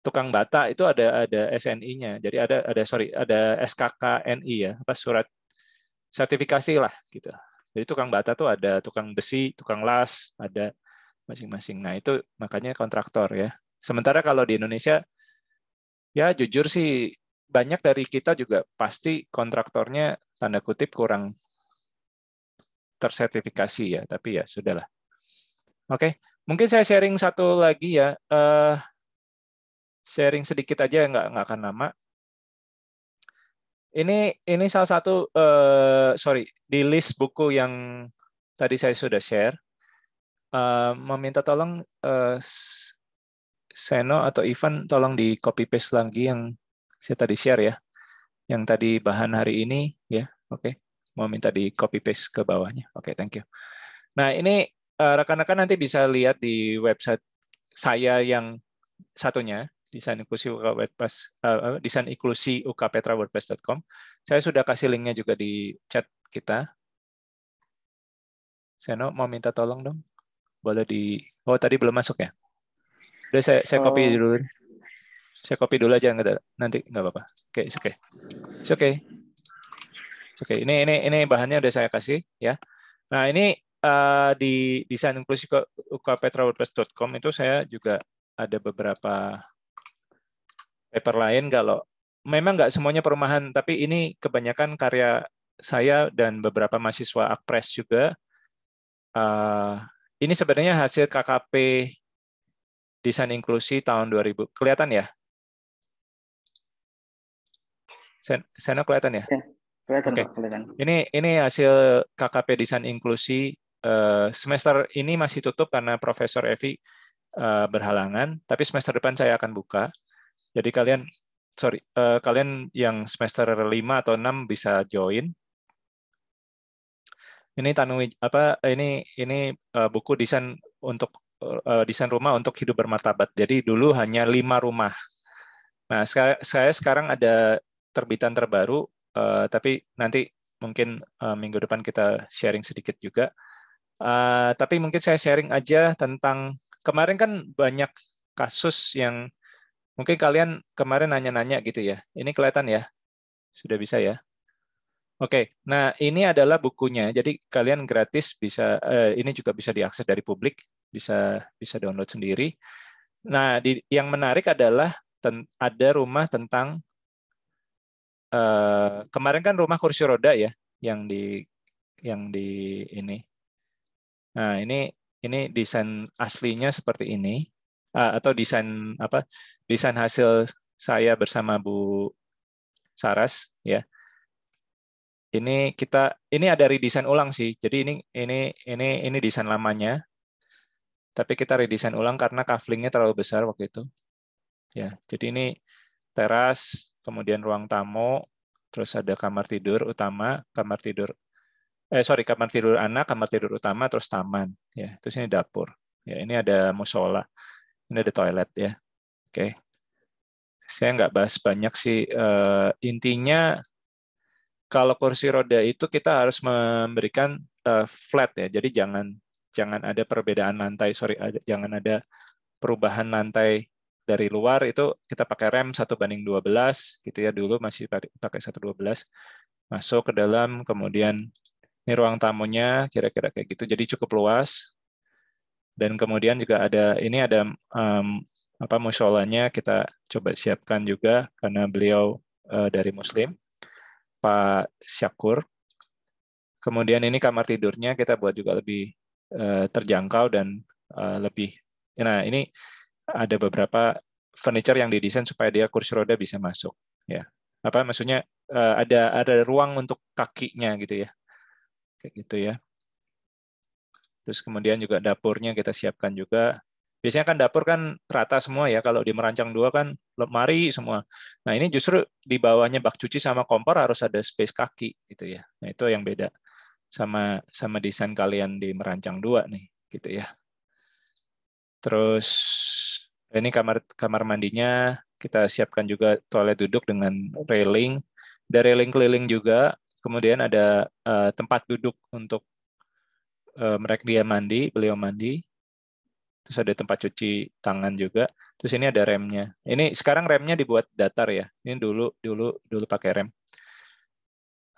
tukang bata itu ada ada SNI-nya jadi ada ada sorry ada SKKNI ya apa surat sertifikasi lah gitu jadi tukang bata tuh ada tukang besi tukang las ada masing-masing nah itu makanya kontraktor ya sementara kalau di Indonesia ya jujur sih banyak dari kita juga pasti kontraktornya tanda kutip kurang tersertifikasi ya, tapi ya sudahlah. Oke, mungkin saya sharing satu lagi ya, uh, sharing sedikit aja nggak nggak akan lama. Ini ini salah satu uh, sorry di list buku yang tadi saya sudah share. Uh, meminta tolong uh, Seno atau Ivan tolong di copy paste lagi yang saya tadi share ya yang tadi bahan hari ini ya oke okay. mau minta di copy paste ke bawahnya oke okay, thank you nah ini eh, rekan-rekan nanti bisa lihat di website saya yang satunya desain inklusi UK WordPress uh, desain inklusi ukpetrawordpress.com saya sudah kasih linknya juga di chat kita Seno mau minta tolong dong boleh di oh tadi belum masuk ya udah saya saya copy dulu saya copy dulu aja nggak ada nanti nggak apa-apa. Oke, okay, oke, okay. oke, okay. oke. Ini ini ini bahannya udah saya kasih ya. Nah ini uh, di desain inklusi ukpetrawordpress.com itu saya juga ada beberapa paper lain kalau memang nggak semuanya perumahan tapi ini kebanyakan karya saya dan beberapa mahasiswa akpres juga. Uh, ini sebenarnya hasil KKP desain inklusi tahun 2000. Kelihatan ya? Sana kelihatan ya? ya kelihatan, okay. Ini ini hasil KKP Desain Inklusi eh, semester ini masih tutup karena Profesor Evi eh, berhalangan, tapi semester depan saya akan buka. Jadi kalian sorry, eh, kalian yang semester 5 atau 6 bisa join. Ini tanui apa ini ini buku desain untuk desain rumah untuk hidup bermartabat. Jadi dulu hanya lima rumah. Nah, saya sekarang ada terbitan terbaru, uh, tapi nanti mungkin uh, minggu depan kita sharing sedikit juga. Uh, tapi mungkin saya sharing aja tentang kemarin kan banyak kasus yang mungkin kalian kemarin nanya-nanya gitu ya. Ini kelihatan ya, sudah bisa ya. Oke, nah ini adalah bukunya. Jadi kalian gratis bisa, uh, ini juga bisa diakses dari publik, bisa bisa download sendiri. Nah, di, yang menarik adalah ada rumah tentang Eh, kemarin kan rumah kursi roda ya yang di yang di ini. Nah, ini ini desain aslinya seperti ini uh, atau desain apa? Desain hasil saya bersama Bu Saras ya. Ini kita ini ada redesign ulang sih. Jadi ini ini ini ini desain lamanya. Tapi kita redesign ulang karena kavlingnya terlalu besar waktu itu. Ya, jadi ini teras kemudian ruang tamu, terus ada kamar tidur utama, kamar tidur eh sorry kamar tidur anak, kamar tidur utama, terus taman ya. Terus ini dapur. Ya, ini ada musola. Ini ada toilet ya. Oke. Okay. Saya nggak bahas banyak sih. Uh, intinya kalau kursi roda itu kita harus memberikan uh, flat ya. Jadi jangan jangan ada perbedaan lantai, sorry, ada, jangan ada perubahan lantai dari luar itu kita pakai rem 1 banding 12 gitu ya dulu masih pakai 112 masuk ke dalam kemudian ini ruang tamunya kira-kira kayak gitu jadi cukup luas dan kemudian juga ada ini ada um, apa musolanya kita coba siapkan juga karena beliau uh, dari muslim Pak Syakur kemudian ini kamar tidurnya kita buat juga lebih uh, terjangkau dan uh, lebih nah ini ada beberapa furniture yang didesain supaya dia kursi roda bisa masuk ya apa maksudnya eh, ada ada ruang untuk kakinya gitu ya kayak gitu ya terus kemudian juga dapurnya kita siapkan juga biasanya kan dapur kan rata semua ya kalau di merancang dua kan lemari semua nah ini justru di bawahnya bak cuci sama kompor harus ada space kaki gitu ya nah itu yang beda sama sama desain kalian di merancang dua nih gitu ya Terus ini kamar kamar mandinya kita siapkan juga toilet duduk dengan railing, ada railing keliling juga. Kemudian ada uh, tempat duduk untuk uh, eh, mereka dia mandi, beliau mandi. Terus ada tempat cuci tangan juga. Terus ini ada remnya. Ini sekarang remnya dibuat datar ya. Ini dulu dulu dulu pakai rem.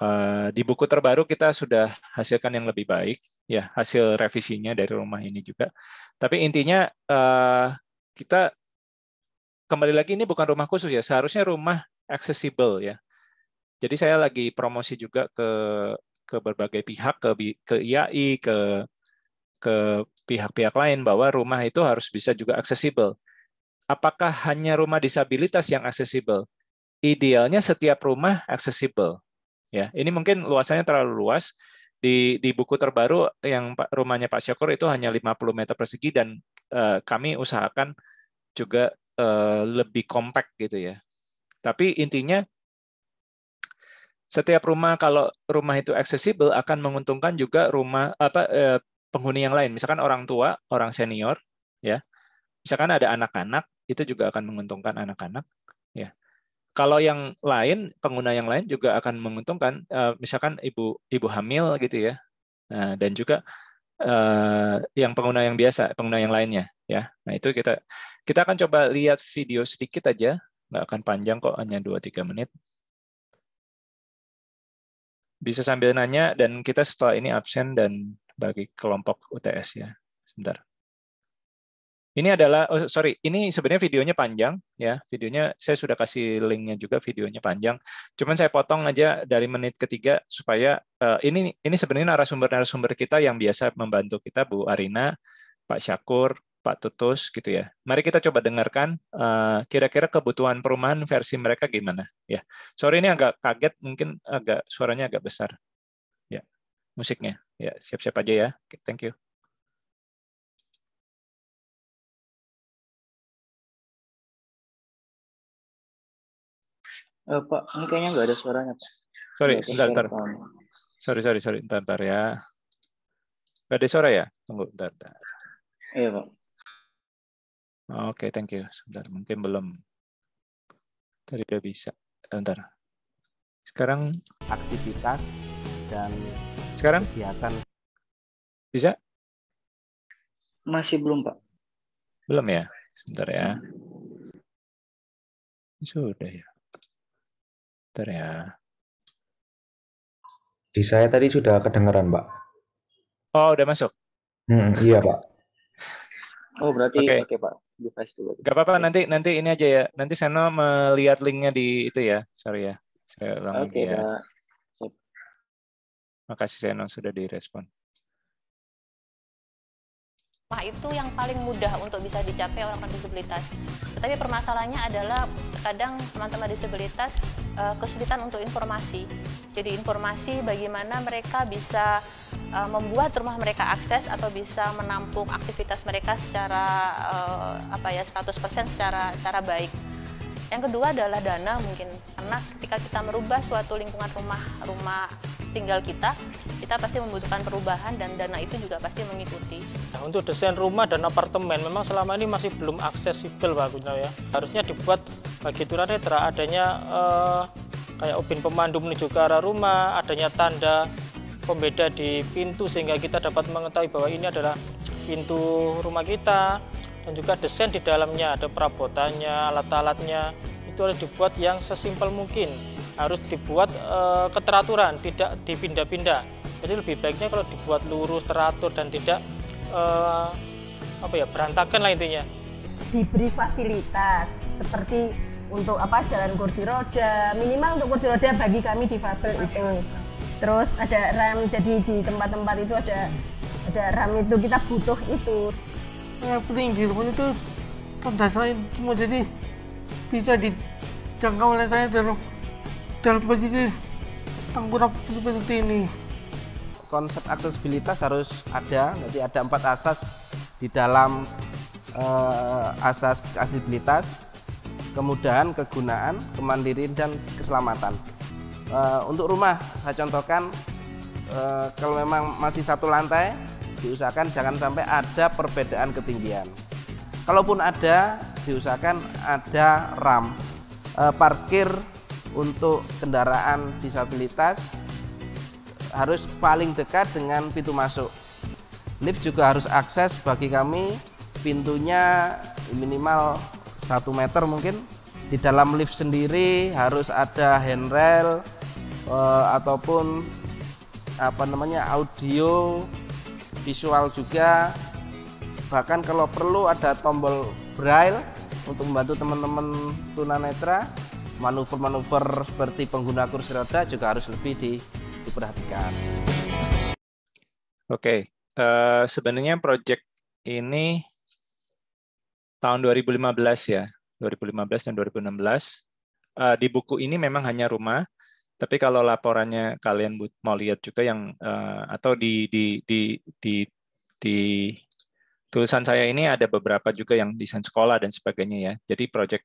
Eh, di buku terbaru kita sudah hasilkan yang lebih baik, ya hasil revisinya dari rumah ini juga. Tapi intinya eh, kita kembali lagi ini bukan rumah khusus ya, seharusnya rumah accessible ya. Jadi saya lagi promosi juga ke ke berbagai pihak, ke ke IAI, ke ke pihak-pihak lain bahwa rumah itu harus bisa juga accessible. Apakah hanya rumah disabilitas yang accessible? Idealnya setiap rumah accessible. Ya, ini mungkin luasannya terlalu luas. Di, di buku terbaru yang rumahnya Pak Syakur itu hanya 50 meter persegi dan uh, kami usahakan juga uh, lebih kompak gitu ya. Tapi intinya setiap rumah kalau rumah itu accessible akan menguntungkan juga rumah apa uh, penghuni yang lain. Misalkan orang tua, orang senior, ya. Misalkan ada anak-anak, itu juga akan menguntungkan anak-anak, ya kalau yang lain pengguna yang lain juga akan menguntungkan eh, misalkan ibu ibu hamil gitu ya nah, dan juga eh, yang pengguna yang biasa pengguna yang lainnya ya nah itu kita kita akan coba lihat video sedikit aja nggak akan panjang kok hanya 2-3 menit bisa sambil nanya dan kita setelah ini absen dan bagi kelompok UTS ya sebentar ini adalah, oh, sorry, ini sebenarnya videonya panjang ya. Videonya saya sudah kasih linknya juga, videonya panjang. Cuman saya potong aja dari menit ketiga supaya uh, ini ini sebenarnya narasumber-narasumber kita yang biasa membantu kita, Bu Arina, Pak Syakur, Pak Tutus gitu ya. Mari kita coba dengarkan eh, kira-kira uh, kebutuhan perumahan versi mereka gimana ya. Sorry ini agak kaget, mungkin agak suaranya agak besar. Ya, musiknya. Ya, siap-siap aja ya. Okay, thank you. Eh, Pak, ini kayaknya nggak ada suaranya, Pak. Sorry, sebentar, bentar. Sorry, sorry, sorry. Bentar, bentar ya. Nggak ada suara ya? Tunggu, bentar, bentar. Iya, Pak. Oke, okay, thank you. Sebentar, mungkin belum. Tadi udah bisa. Bentar. Eh, sekarang aktivitas dan sekarang kegiatan bisa? Masih belum, Pak. Belum ya? Sebentar ya. Sudah ya. Bentar ya. Di saya tadi sudah kedengaran, Pak. Oh, udah masuk? Hmm, iya, Pak. Oh, berarti oke, okay. okay, Pak. Device dulu. Gak apa-apa, nanti nanti ini aja ya. Nanti Seno melihat linknya di itu ya. Sorry ya. Saya ulang okay, ya. Makasih Seno sudah direspon rumah itu yang paling mudah untuk bisa dicapai orang disabilitas. Tetapi permasalahannya adalah kadang teman-teman disabilitas uh, kesulitan untuk informasi. Jadi informasi bagaimana mereka bisa uh, membuat rumah mereka akses atau bisa menampung aktivitas mereka secara uh, apa ya 100% secara secara baik. Yang kedua adalah dana mungkin karena ketika kita merubah suatu lingkungan rumah rumah tinggal kita, kita pasti membutuhkan perubahan dan dana itu juga pasti mengikuti. Nah, untuk desain rumah dan apartemen memang selama ini masih belum aksesibel Pak Guna ya. Harusnya dibuat bagi tunanetra adanya eh, kayak ubin pemandu menuju ke arah rumah, adanya tanda pembeda di pintu sehingga kita dapat mengetahui bahwa ini adalah pintu rumah kita dan juga desain di dalamnya ada perabotannya, alat-alatnya itu harus dibuat yang sesimpel mungkin harus dibuat e, keteraturan, tidak dipindah-pindah. Jadi lebih baiknya kalau dibuat lurus, teratur dan tidak e, apa ya berantakan lah intinya. Diberi fasilitas seperti untuk apa jalan kursi roda, minimal untuk kursi roda bagi kami difabel itu. Terus ada rem, jadi di tempat-tempat itu ada ada rem itu kita butuh itu. Ya penting di rumah itu dasarnya cuma jadi bisa dijangkau oleh saya dan dalam posisi tanggurap seperti ini konsep aksesibilitas harus ada nanti ada empat asas di dalam uh, asas aksesibilitas kemudahan kegunaan kemandirian dan keselamatan uh, untuk rumah saya contohkan uh, kalau memang masih satu lantai diusahakan jangan sampai ada perbedaan ketinggian kalaupun ada diusahakan ada ram uh, parkir untuk kendaraan disabilitas harus paling dekat dengan pintu masuk. Lift juga harus akses bagi kami pintunya minimal 1 meter mungkin. Di dalam lift sendiri harus ada handrail e, ataupun apa namanya audio visual juga bahkan kalau perlu ada tombol braille untuk membantu teman-teman tunanetra manuver-manuver seperti pengguna kursi roda juga harus lebih di, diperhatikan. Oke, okay. uh, eh, sebenarnya proyek ini tahun 2015 ya, 2015 dan 2016. Uh, eh, di buku ini memang hanya rumah, tapi kalau laporannya kalian mau lihat juga yang uh, atau di di di di di tulisan saya ini ada beberapa juga yang desain sekolah dan sebagainya ya. Jadi proyek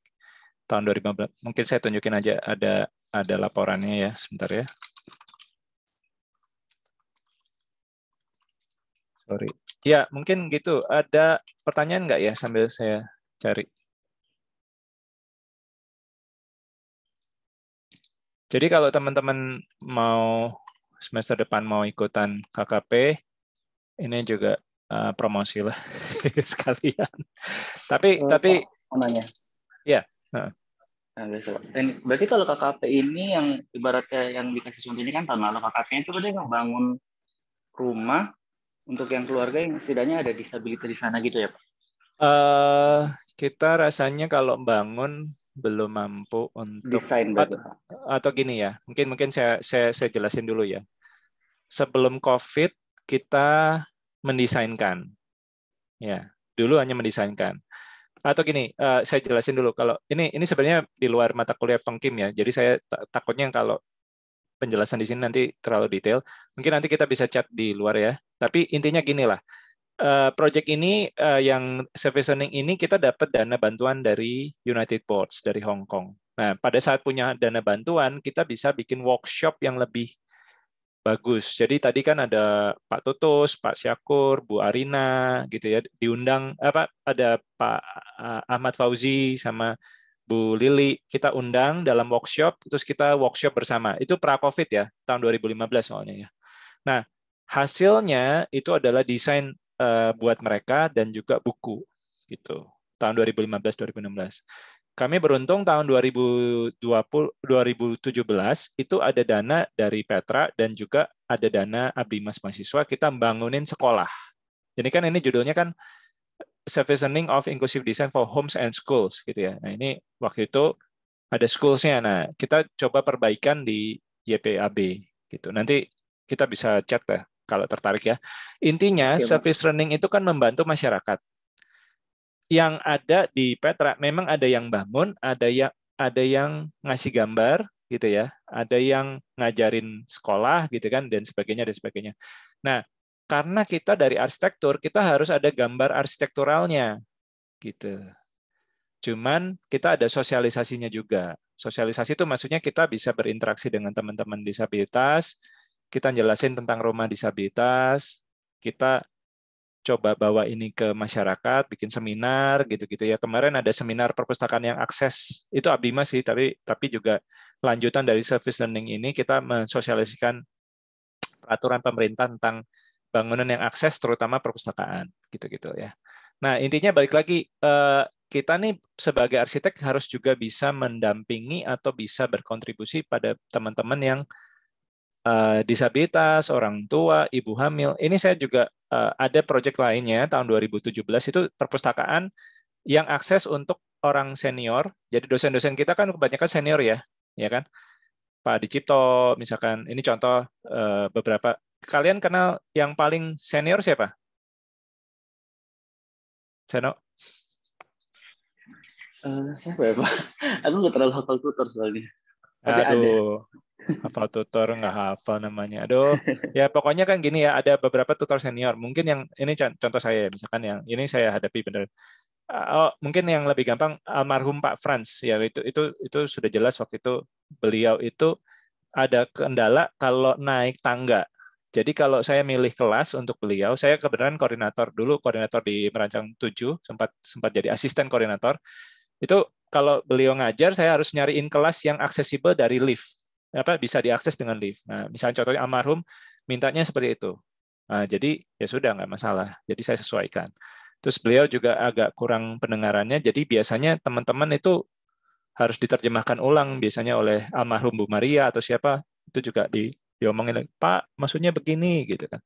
tahun 2015. Mungkin saya tunjukin aja ada ada laporannya ya, sebentar ya. Sorry. Ya, mungkin gitu. Ada pertanyaan nggak ya sambil saya cari? Jadi kalau teman-teman mau semester depan mau ikutan KKP, ini juga eh, promosi lah sekalian. Tapi, eh, tapi, mau nanya. Ya, Nah. nah Dan berarti kalau KKP ini yang ibaratnya yang dikasih contoh ini kan tahun lalu KKP itu berarti bangun rumah untuk yang keluarga yang setidaknya ada disabilitas di sana gitu ya Pak? Uh, kita rasanya kalau bangun belum mampu untuk desain atau, atau gini ya mungkin mungkin saya, saya saya jelasin dulu ya sebelum covid kita mendesainkan ya dulu hanya mendesainkan atau gini, uh, saya jelasin dulu kalau ini ini sebenarnya di luar mata kuliah pengkim ya. Jadi saya takutnya kalau penjelasan di sini nanti terlalu detail. Mungkin nanti kita bisa chat di luar ya. Tapi intinya gini lah. Uh, project ini uh, yang learning ini kita dapat dana bantuan dari United Ports dari Hong Kong. Nah, pada saat punya dana bantuan, kita bisa bikin workshop yang lebih Bagus. Jadi tadi kan ada Pak Totos, Pak Syakur, Bu Arina, gitu ya, diundang apa ada Pak eh, Ahmad Fauzi sama Bu Lili, kita undang dalam workshop, terus kita workshop bersama. Itu pra-COVID ya, tahun 2015 soalnya ya. Nah, hasilnya itu adalah desain eh, buat mereka dan juga buku gitu tahun 2015 2016. Kami beruntung tahun 2020, 2017 itu ada dana dari Petra dan juga ada dana Abdi Mas Mahasiswa kita bangunin sekolah. Jadi kan ini judulnya kan Service Running of Inclusive Design for Homes and Schools gitu ya. Nah ini waktu itu ada schoolsnya. Nah kita coba perbaikan di YPAB gitu. Nanti kita bisa chat ya kalau tertarik ya. Intinya ya, service learning itu kan membantu masyarakat yang ada di Petra memang ada yang bangun, ada yang ada yang ngasih gambar gitu ya, ada yang ngajarin sekolah gitu kan dan sebagainya dan sebagainya. Nah, karena kita dari arsitektur kita harus ada gambar arsitekturalnya gitu. Cuman kita ada sosialisasinya juga. Sosialisasi itu maksudnya kita bisa berinteraksi dengan teman-teman disabilitas, kita jelasin tentang rumah disabilitas, kita coba bawa ini ke masyarakat, bikin seminar gitu-gitu ya. Kemarin ada seminar perpustakaan yang akses itu Abima sih, tapi tapi juga lanjutan dari service learning ini kita mensosialisasikan peraturan pemerintah tentang bangunan yang akses terutama perpustakaan gitu-gitu ya. Nah, intinya balik lagi eh, kita nih sebagai arsitek harus juga bisa mendampingi atau bisa berkontribusi pada teman-teman yang eh, disabilitas, orang tua, ibu hamil. Ini saya juga Eh, ada proyek lainnya tahun 2017 itu perpustakaan yang akses untuk orang senior. Jadi dosen-dosen kita kan kebanyakan senior ya, ya kan? Pak Dicipto misalkan. Ini contoh eh, beberapa. Kalian kenal yang paling senior siapa? Seno? Uh, siapa ya Pak? Aku nggak terlalu hafal tutor soalnya. Aduh, hafal tutor nggak hafal namanya. Aduh, ya pokoknya kan gini ya, ada beberapa tutor senior. Mungkin yang ini contoh saya, misalkan yang ini saya hadapi benar. Oh, mungkin yang lebih gampang almarhum Pak Franz ya itu itu itu sudah jelas waktu itu beliau itu ada kendala kalau naik tangga. Jadi kalau saya milih kelas untuk beliau, saya kebenaran koordinator dulu, koordinator di Merancang tujuh sempat sempat jadi asisten koordinator itu kalau beliau ngajar saya harus nyariin kelas yang aksesibel dari lift apa bisa diakses dengan lift nah misalnya contohnya almarhum mintanya seperti itu nah, jadi ya sudah nggak masalah jadi saya sesuaikan terus beliau juga agak kurang pendengarannya jadi biasanya teman-teman itu harus diterjemahkan ulang biasanya oleh almarhum Bu Maria atau siapa itu juga di diomongin Pak maksudnya begini gitu kan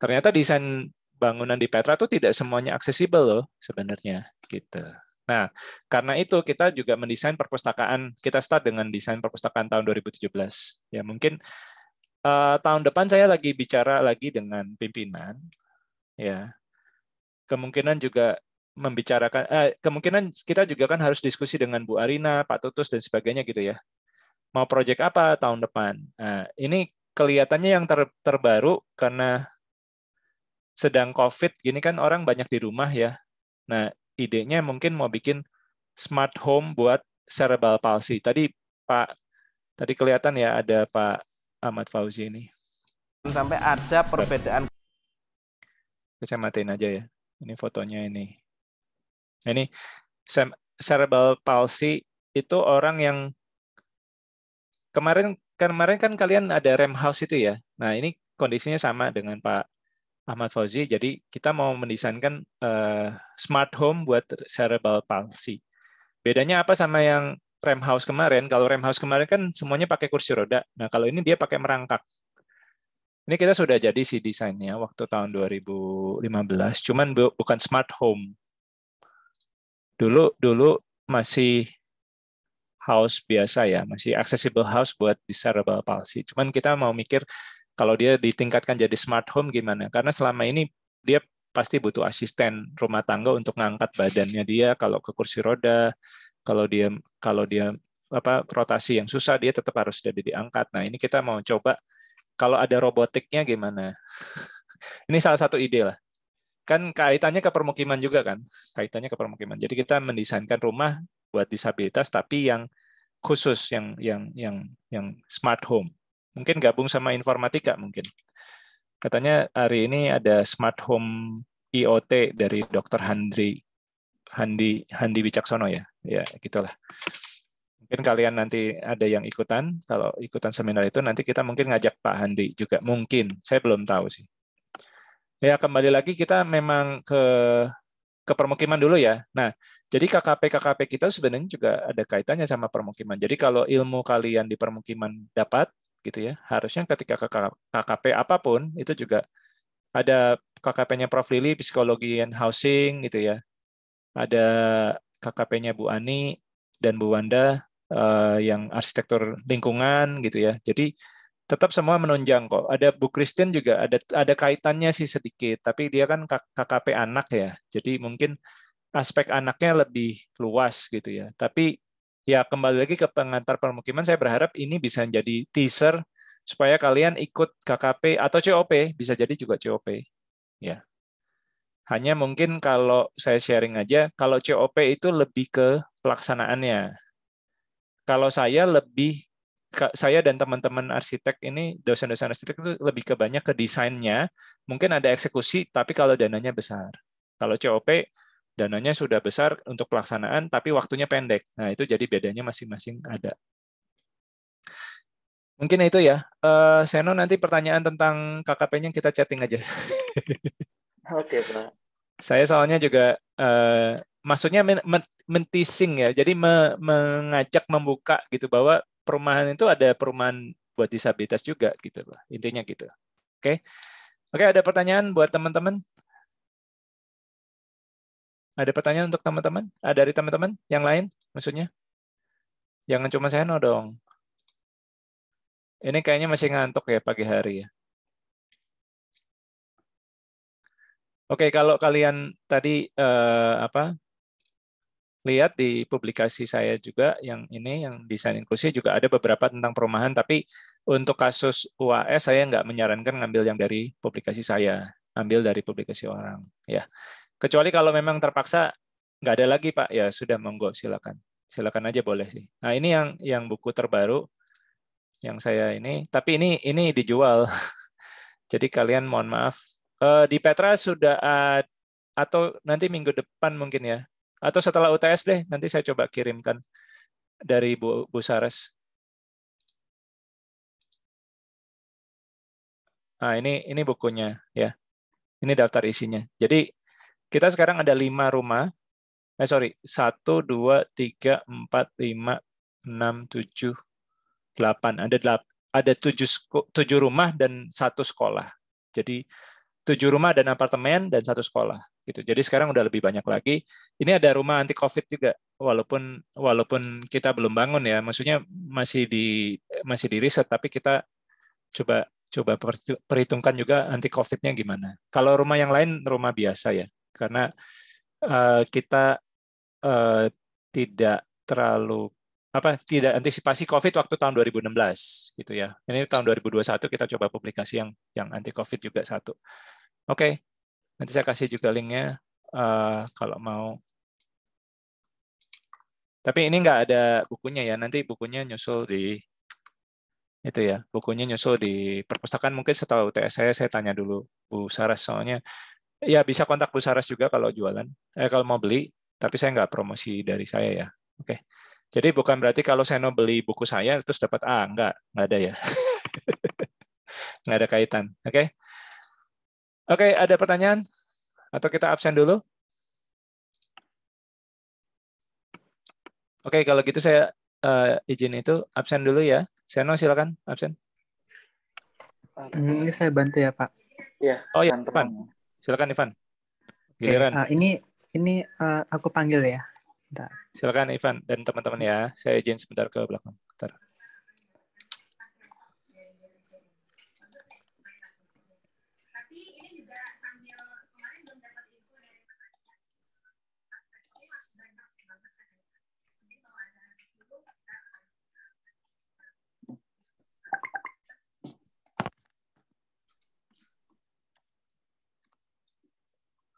ternyata desain bangunan di Petra itu tidak semuanya aksesibel loh sebenarnya gitu Nah, karena itu kita juga mendesain perpustakaan. Kita start dengan desain perpustakaan tahun 2017. Ya, mungkin uh, tahun depan saya lagi bicara lagi dengan pimpinan. Ya, kemungkinan juga membicarakan. Eh, kemungkinan kita juga kan harus diskusi dengan Bu Arina, Pak Tutus dan sebagainya gitu ya. Mau proyek apa tahun depan? Nah, ini kelihatannya yang ter, terbaru karena sedang COVID gini kan orang banyak di rumah ya. Nah, idenya mungkin mau bikin smart home buat cerebral palsy. Tadi Pak tadi kelihatan ya ada Pak Ahmad Fauzi ini. Sampai ada perbedaan. Saya matiin aja ya. Ini fotonya ini. Ini cerebral palsy itu orang yang kemarin kan kemarin kan kalian ada rem house itu ya. Nah, ini kondisinya sama dengan Pak Ahmad Fauzi. Jadi kita mau mendesainkan eh, smart home buat cerebral palsy. Bedanya apa sama yang rem house kemarin? Kalau rem house kemarin kan semuanya pakai kursi roda. Nah kalau ini dia pakai merangkak. Ini kita sudah jadi si desainnya waktu tahun 2015. Cuman bukan smart home. Dulu dulu masih house biasa ya, masih accessible house buat cerebral palsy. Cuman kita mau mikir kalau dia ditingkatkan jadi smart home gimana? Karena selama ini dia pasti butuh asisten rumah tangga untuk ngangkat badannya dia kalau ke kursi roda, kalau dia kalau dia apa rotasi yang susah dia tetap harus jadi diangkat. Nah, ini kita mau coba kalau ada robotiknya gimana? ini salah satu ide lah. Kan kaitannya ke permukiman juga kan? Kaitannya ke permukiman. Jadi kita mendesainkan rumah buat disabilitas tapi yang khusus yang yang yang yang smart home Mungkin gabung sama informatika mungkin. Katanya hari ini ada smart home IoT dari Dr. Handri Handi Handi Wicaksono ya. Ya, gitulah. Mungkin kalian nanti ada yang ikutan. Kalau ikutan seminar itu nanti kita mungkin ngajak Pak Handi juga mungkin. Saya belum tahu sih. Ya, kembali lagi kita memang ke ke permukiman dulu ya. Nah, jadi KKP KKP kita sebenarnya juga ada kaitannya sama permukiman. Jadi kalau ilmu kalian di permukiman dapat, gitu ya. Harusnya ketika KKP apapun itu juga ada KKP-nya Prof Lili psikologi and housing gitu ya. Ada KKP-nya Bu Ani dan Bu Wanda eh, yang arsitektur lingkungan gitu ya. Jadi tetap semua menunjang kok. Ada Bu Christine juga ada ada kaitannya sih sedikit, tapi dia kan KKP anak ya. Jadi mungkin aspek anaknya lebih luas gitu ya. Tapi ya kembali lagi ke pengantar permukiman, saya berharap ini bisa jadi teaser supaya kalian ikut KKP atau COP, bisa jadi juga COP. Ya. Hanya mungkin kalau saya sharing aja, kalau COP itu lebih ke pelaksanaannya. Kalau saya lebih saya dan teman-teman arsitek ini dosen-dosen arsitek itu lebih ke banyak ke desainnya mungkin ada eksekusi tapi kalau dananya besar kalau COP dananya sudah besar untuk pelaksanaan, tapi waktunya pendek. Nah, itu jadi bedanya masing-masing ada. Mungkin itu ya. Uh, Seno, nanti pertanyaan tentang KKP-nya kita chatting aja. Oke, okay, Pak. Saya soalnya juga, uh, maksudnya men mentising ya, jadi me mengajak membuka gitu, bahwa perumahan itu ada perumahan buat disabilitas juga gitu loh. Intinya gitu. Oke. Okay? Oke, okay, ada pertanyaan buat teman-teman? Ada pertanyaan untuk teman-teman? Ada ah, dari teman-teman yang lain maksudnya? Jangan cuma saya no dong. Ini kayaknya masih ngantuk ya pagi hari ya. Oke, kalau kalian tadi eh, apa lihat di publikasi saya juga yang ini yang desain inklusi juga ada beberapa tentang perumahan, tapi untuk kasus UAS saya nggak menyarankan ngambil yang dari publikasi saya, ambil dari publikasi orang. Ya, Kecuali kalau memang terpaksa nggak ada lagi Pak, ya sudah monggo silakan. Silakan aja boleh sih. Nah, ini yang yang buku terbaru yang saya ini, tapi ini ini dijual. Jadi kalian mohon maaf. Eh, di Petra sudah atau nanti minggu depan mungkin ya. Atau setelah UTS deh, nanti saya coba kirimkan dari Bu, Bu Sares. Nah, ini ini bukunya ya. Ini daftar isinya. Jadi kita sekarang ada lima rumah. Eh, sorry. Satu, dua, tiga, empat, lima, enam, tujuh, delapan. Ada delapan ada tujuh, tujuh rumah dan satu sekolah. Jadi tujuh rumah dan apartemen dan satu sekolah gitu. Jadi sekarang udah lebih banyak lagi. Ini ada rumah anti covid juga walaupun walaupun kita belum bangun ya. Maksudnya masih di masih di riset tapi kita coba coba perhitungkan juga anti COVID-nya gimana. Kalau rumah yang lain rumah biasa ya karena uh, kita uh, tidak terlalu apa tidak antisipasi COVID waktu tahun 2016 gitu ya. Ini tahun 2021 kita coba publikasi yang yang anti COVID juga satu. Oke, okay. nanti saya kasih juga linknya uh, kalau mau. Tapi ini nggak ada bukunya ya. Nanti bukunya nyusul di itu ya. Bukunya nyusul di perpustakaan mungkin setelah UTS saya saya tanya dulu Bu Sarah soalnya Ya bisa kontak Bu Saras juga kalau jualan, eh, kalau mau beli. Tapi saya nggak promosi dari saya ya. Oke. Jadi bukan berarti kalau saya mau beli buku saya terus dapat A, nggak, nggak ada ya. nggak ada kaitan. Oke. Oke, ada pertanyaan? Atau kita absen dulu? Oke, kalau gitu saya uh, izin itu absen dulu ya. Seno silakan absen. Ini saya bantu ya Pak. Iya. Oh ya, Pak. Silakan Ivan. Giliran. Okay, uh, eh, ini ini uh, aku panggil ya. Silakan Ivan dan teman-teman ya. Saya izin sebentar ke belakang.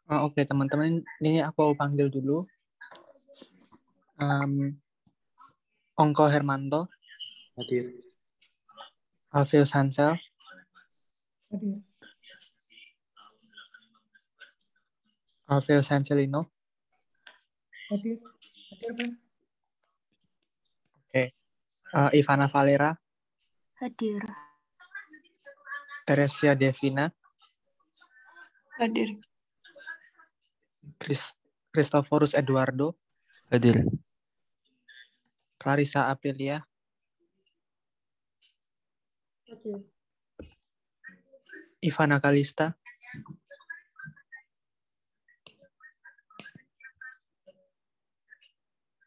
Oh, Oke, okay, teman-teman, ini aku panggil dulu. Um, Ongko Hermanto. Hadir. Alfio Sansel. Hadir. Alfio Sanselino. Hadir. Oke. Okay. Uh, eh, Ivana Valera. Hadir. Teresia Devina. Hadir. Christophorus Eduardo. Hadir. Clarissa Aprilia. Hadir. Ivana Kalista.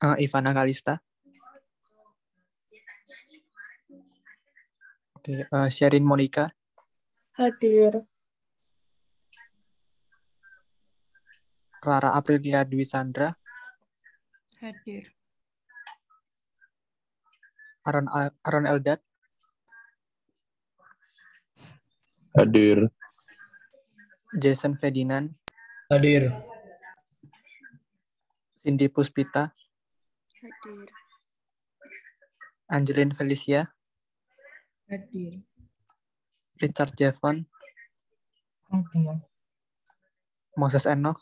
Uh, Ivana Kalista. Oke, okay, uh, Sherin Monica. Hadir. Clara Aprilia Dwi Sandra. Hadir. Aaron, Aaron Eldad. Hadir. Jason Ferdinand. Hadir. Cindy Puspita. Hadir. Angelin Felicia. Hadir. Richard Jevon Hadir. Moses Enoch.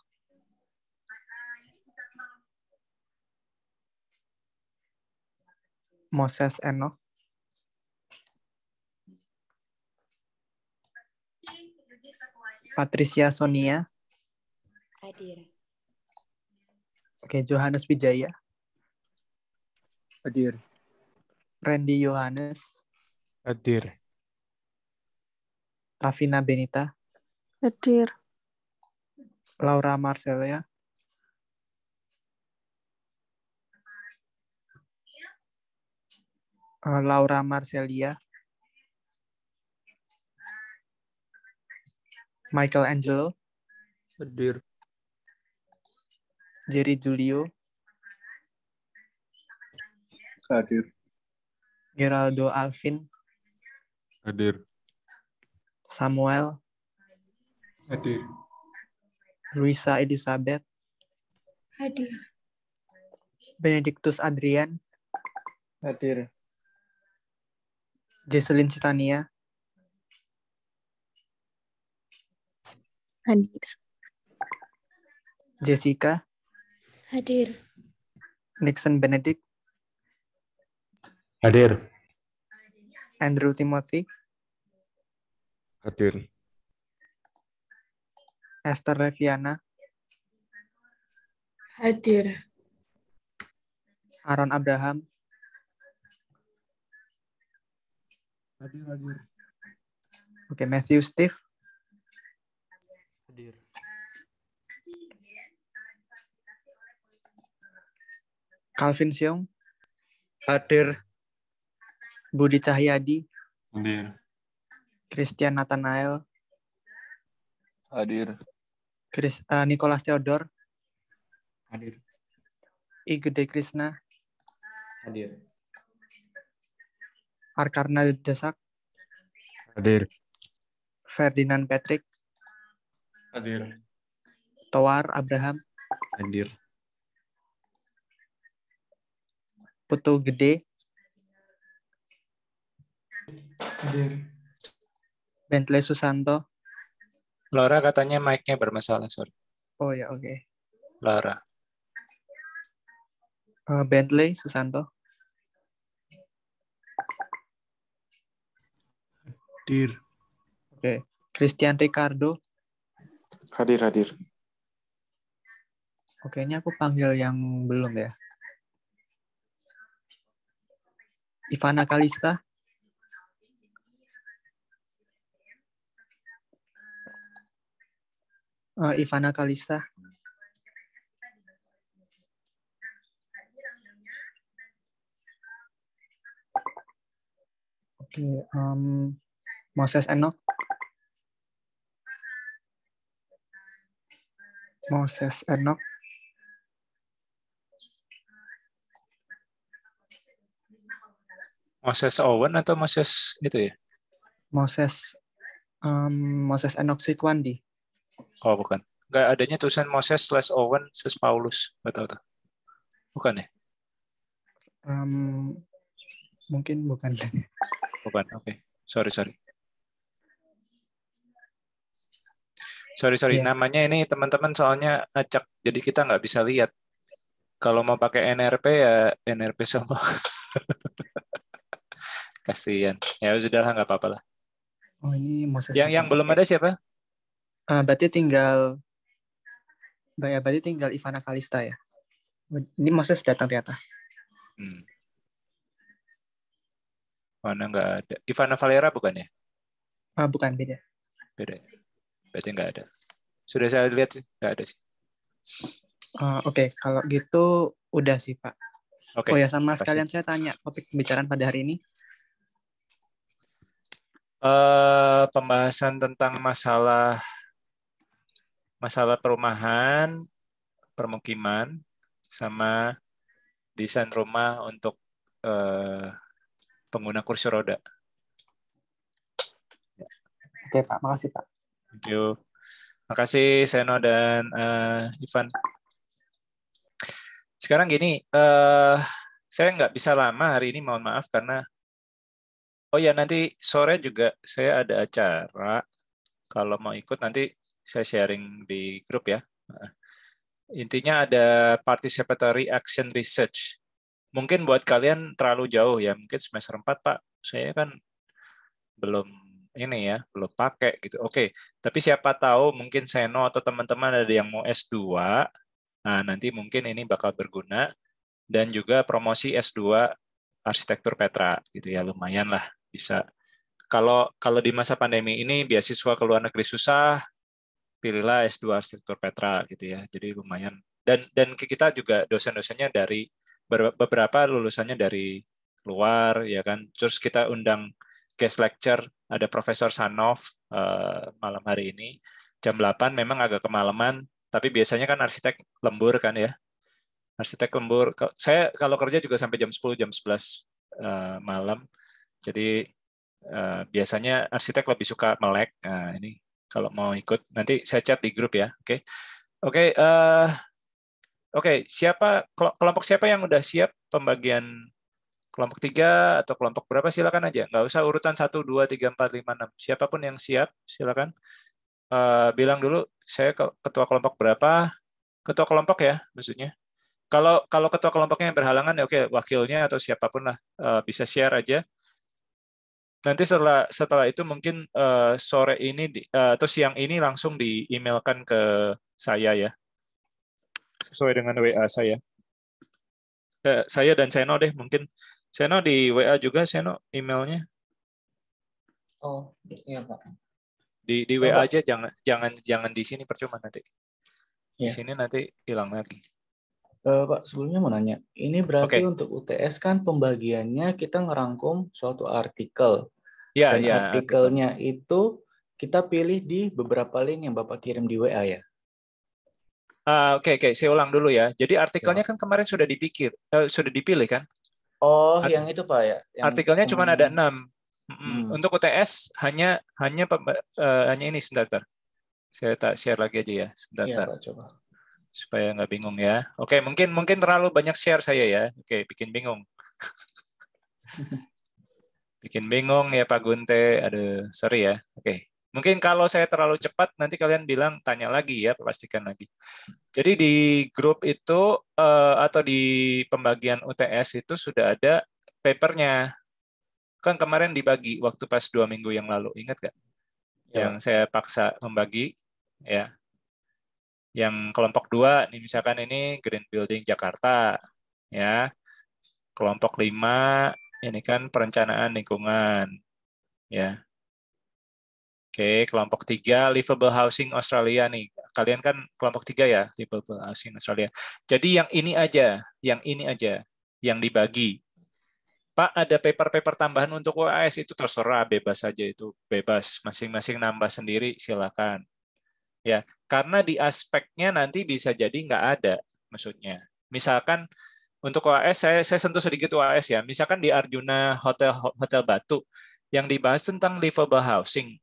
Moses Enoch? Patricia Sonia. Hadir. Oke, Johannes Wijaya. Hadir. Randy Johannes, Hadir. Rafina Benita. Hadir. Laura Marcelia. Eh, Laura Marcelia, Michael Angelo, Hadir. Jerry Julio, Hadir. Geraldo Alvin, Hadir. Samuel, Hadir. Luisa Elizabeth, Hadir. Benedictus Adrian, Hadir. Jesselyn Citania Hadir. Jessica. Hadir. Nixon Benedict. Hadir. Andrew Timothy. Hadir. Esther Leviana. Hadir. Aaron Abraham. Hadir, hadir. Oke, okay, Matthew Steve. Hadir. Calvin Siong. Hadir. Budi Cahyadi. Hadir. Christian Nathanael. Hadir. Chris, uh, eh, Nicholas Theodore Hadir. Igede Krishna. Hadir. Arkarna Desak. Hadir. Ferdinand Patrick. Hadir. Towar Abraham. Hadir. Putu Gede. Hadir. Bentley Susanto. Laura katanya mic-nya bermasalah, sorry. Oh ya, oke. Okay. Laura. Uh, Bentley Susanto. Hadir. Oke. Christian Ricardo. Hadir, hadir. Oke, ini aku panggil yang belum ya. Ivana Kalista. Uh, Ivana Kalista. Oke, okay, um, Moses Enoch. Moses Enoch. Moses Owen atau Moses itu ya? Moses um, Moses Enoch Sikwandi. Oh bukan. Gak adanya tulisan Moses slash Owen slash Paulus. Betul tuh. Bukan ya? Um, mungkin bukan. Bukan, oke. Okay. Sorry, sorry. Sorry sorry, yeah. namanya ini teman-teman soalnya acak jadi kita nggak bisa lihat. Kalau mau pakai NRP ya NRP semua. Kasihan. Ya sudahlah nggak apa-apa lah. Oh ini Moses. Yang yang belum ada siapa? Uh, berarti tinggal, ya berarti tinggal Ivana Kalista ya. Ini Moses datang ternyata. Hmm. Mana nggak ada? Ivana Valera bukannya ya? Ah, bukan beda. Beda. Berarti nggak ada. Sudah saya lihat sih, nggak ada sih. Uh, Oke, okay. kalau gitu udah sih Pak. Okay. Oh ya sama sekalian saya tanya topik pembicaraan pada hari ini. Uh, pembahasan tentang masalah masalah perumahan, permukiman, sama desain rumah untuk uh, pengguna kursi roda. Oke Pak, makasih Pak. Thank you. Makasih Seno dan uh, Ivan. Sekarang gini, uh, saya nggak bisa lama hari ini, mohon maaf karena oh ya nanti sore juga saya ada acara. Kalau mau ikut nanti saya sharing di grup ya. Intinya ada participatory action research. Mungkin buat kalian terlalu jauh ya, mungkin semester 4 Pak, saya kan belum ini ya, belum pakai gitu. Oke, tapi siapa tahu mungkin Seno atau teman-teman ada yang mau S2. Nah, nanti mungkin ini bakal berguna dan juga promosi S2 arsitektur Petra gitu ya lumayan lah bisa. Kalau kalau di masa pandemi ini beasiswa ke luar negeri susah, pilihlah S2 arsitektur Petra gitu ya. Jadi lumayan dan dan kita juga dosen-dosennya dari beberapa lulusannya dari luar ya kan. Terus kita undang guest lecture ada Profesor Sanov uh, eh, malam hari ini jam 8 memang agak kemalaman tapi biasanya kan arsitek lembur kan ya arsitek lembur saya kalau kerja juga sampai jam 10 jam 11 uh, eh, malam jadi uh, biasanya arsitek lebih suka melek nah ini kalau mau ikut nanti saya chat di grup ya oke okay? oke okay, uh, oke okay, siapa kelompok siapa yang udah siap pembagian kelompok tiga atau kelompok berapa silakan aja. Nggak usah urutan satu dua tiga empat lima enam. Siapapun yang siap silakan uh, bilang dulu saya ketua kelompok berapa, ketua kelompok ya maksudnya. Kalau kalau ketua kelompoknya yang berhalangan ya oke wakilnya atau siapapun lah uh, bisa share aja. Nanti setelah setelah itu mungkin uh, sore ini di, uh, atau siang ini langsung di emailkan ke saya ya sesuai dengan WA saya. saya dan Seno deh mungkin Seno di WA juga Seno emailnya. Oh, iya Pak. Di di WA oh, aja jangan jangan jangan di sini percuma nanti. Di yeah. sini nanti hilang lagi. Uh, Pak, sebelumnya mau nanya, ini berarti okay. untuk UTS kan pembagiannya kita ngerangkum suatu artikel. Ya, Dan ya, artikelnya artikel. itu kita pilih di beberapa link yang Bapak kirim di WA ya. Ah, oke, uh, oke, okay, okay. saya ulang dulu ya. Jadi artikelnya iya. kan kemarin sudah dipikir, uh, sudah dipilih kan? Oh, Art yang itu Pak ya. Yang artikelnya cuma hmm. ada enam. Hmm. Untuk UTS hanya hanya uh, hanya ini sebentar. Saya tak share lagi aja ya sebentar. Ya, coba. Supaya nggak bingung ya. Oke, mungkin mungkin terlalu banyak share saya ya. Oke, bikin bingung. bikin bingung ya Pak Gunte. Aduh, sorry ya. Oke. Mungkin kalau saya terlalu cepat, nanti kalian bilang tanya lagi ya, pastikan lagi. Jadi di grup itu eh, atau di pembagian UTS itu sudah ada papernya. Kan kemarin dibagi waktu pas dua minggu yang lalu, ingat nggak? Ya. Yang saya paksa membagi, ya. Yang kelompok dua, nih misalkan ini Green Building Jakarta, ya. Kelompok lima, ini kan perencanaan lingkungan, ya Oke, kelompok tiga livable housing Australia nih. Kalian kan kelompok tiga ya, livable housing Australia. Jadi yang ini aja, yang ini aja, yang dibagi. Pak, ada paper-paper tambahan untuk UAS itu terserah, bebas saja itu, bebas. Masing-masing nambah sendiri, silakan. Ya, karena di aspeknya nanti bisa jadi nggak ada, maksudnya. Misalkan untuk UAS, saya, saya sentuh sedikit UAS ya. Misalkan di Arjuna Hotel Hotel Batu, yang dibahas tentang livable housing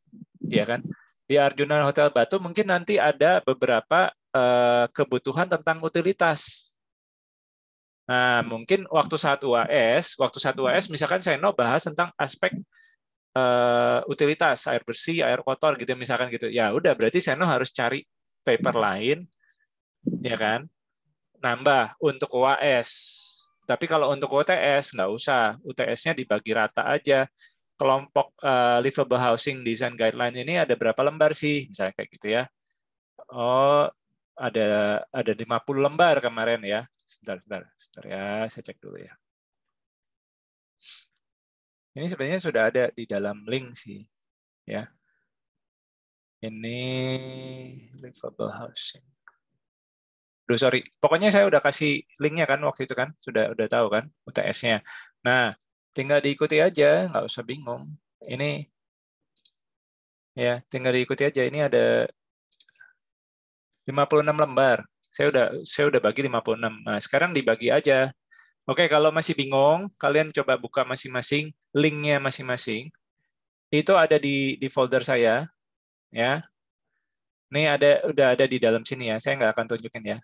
ya kan? Di Arjuna Hotel Batu mungkin nanti ada beberapa eh, kebutuhan tentang utilitas. Nah, mungkin waktu saat UAS, waktu saat UAS misalkan Seno bahas tentang aspek eh, utilitas, air bersih, air kotor gitu misalkan gitu. Ya udah berarti Seno harus cari paper lain ya kan? Nambah untuk UAS. Tapi kalau untuk UTS nggak usah, UTS-nya dibagi rata aja kelompok uh, livable housing design guideline ini ada berapa lembar sih misalnya kayak gitu ya oh ada ada 50 lembar kemarin ya sebentar sebentar sebentar ya saya cek dulu ya ini sebenarnya sudah ada di dalam link sih ya ini livable housing Duh, sorry. Pokoknya saya udah kasih linknya kan waktu itu kan, sudah udah tahu kan UTS-nya. Nah, tinggal diikuti aja, nggak usah bingung. Ini ya, tinggal diikuti aja. Ini ada 56 lembar. Saya udah saya udah bagi 56. Nah, sekarang dibagi aja. Oke, kalau masih bingung, kalian coba buka masing-masing linknya masing-masing. Itu ada di di folder saya, ya. Ini ada udah ada di dalam sini ya. Saya nggak akan tunjukin ya.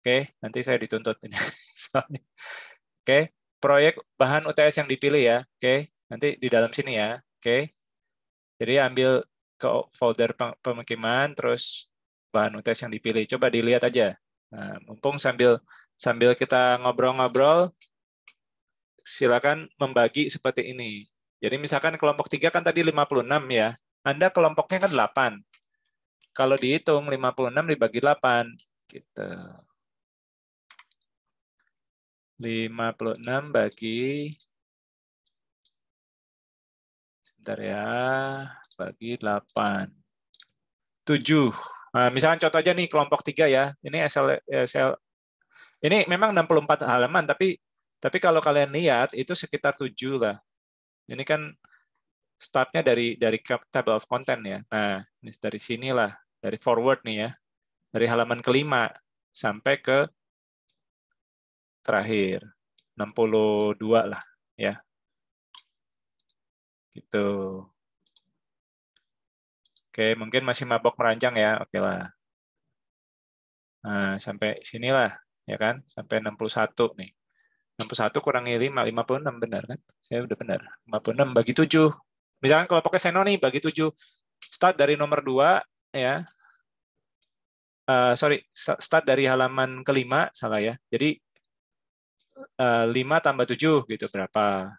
Oke, nanti saya dituntut ini. Oke proyek bahan UTS yang dipilih ya. Oke, okay? nanti di dalam sini ya. Oke. Okay? Jadi ambil ke folder pemukiman terus bahan UTS yang dipilih. Coba dilihat aja. Nah, mumpung sambil sambil kita ngobrol-ngobrol silakan membagi seperti ini. Jadi misalkan kelompok 3 kan tadi 56 ya. Anda kelompoknya kan 8. Kalau dihitung 56 dibagi 8 gitu. 56 bagi sebentar ya, bagi 8. 7. Nah, misalkan contoh aja nih kelompok 3 ya. Ini SL, SL ini memang 64 halaman tapi tapi kalau kalian lihat itu sekitar 7 lah. Ini kan startnya dari dari table of content ya. Nah, dari sinilah, dari forward nih ya. Dari halaman kelima sampai ke terakhir 62 lah ya gitu oke mungkin masih mabok merancang ya oke lah nah, sampai sinilah ya kan sampai 61 nih 61 kurangi 5 56 benar kan saya udah benar 56 bagi 7 misalkan kalau pakai seno nih bagi 7 start dari nomor 2 ya uh, sorry start dari halaman kelima salah ya jadi 5 eh, tambah 7 gitu berapa.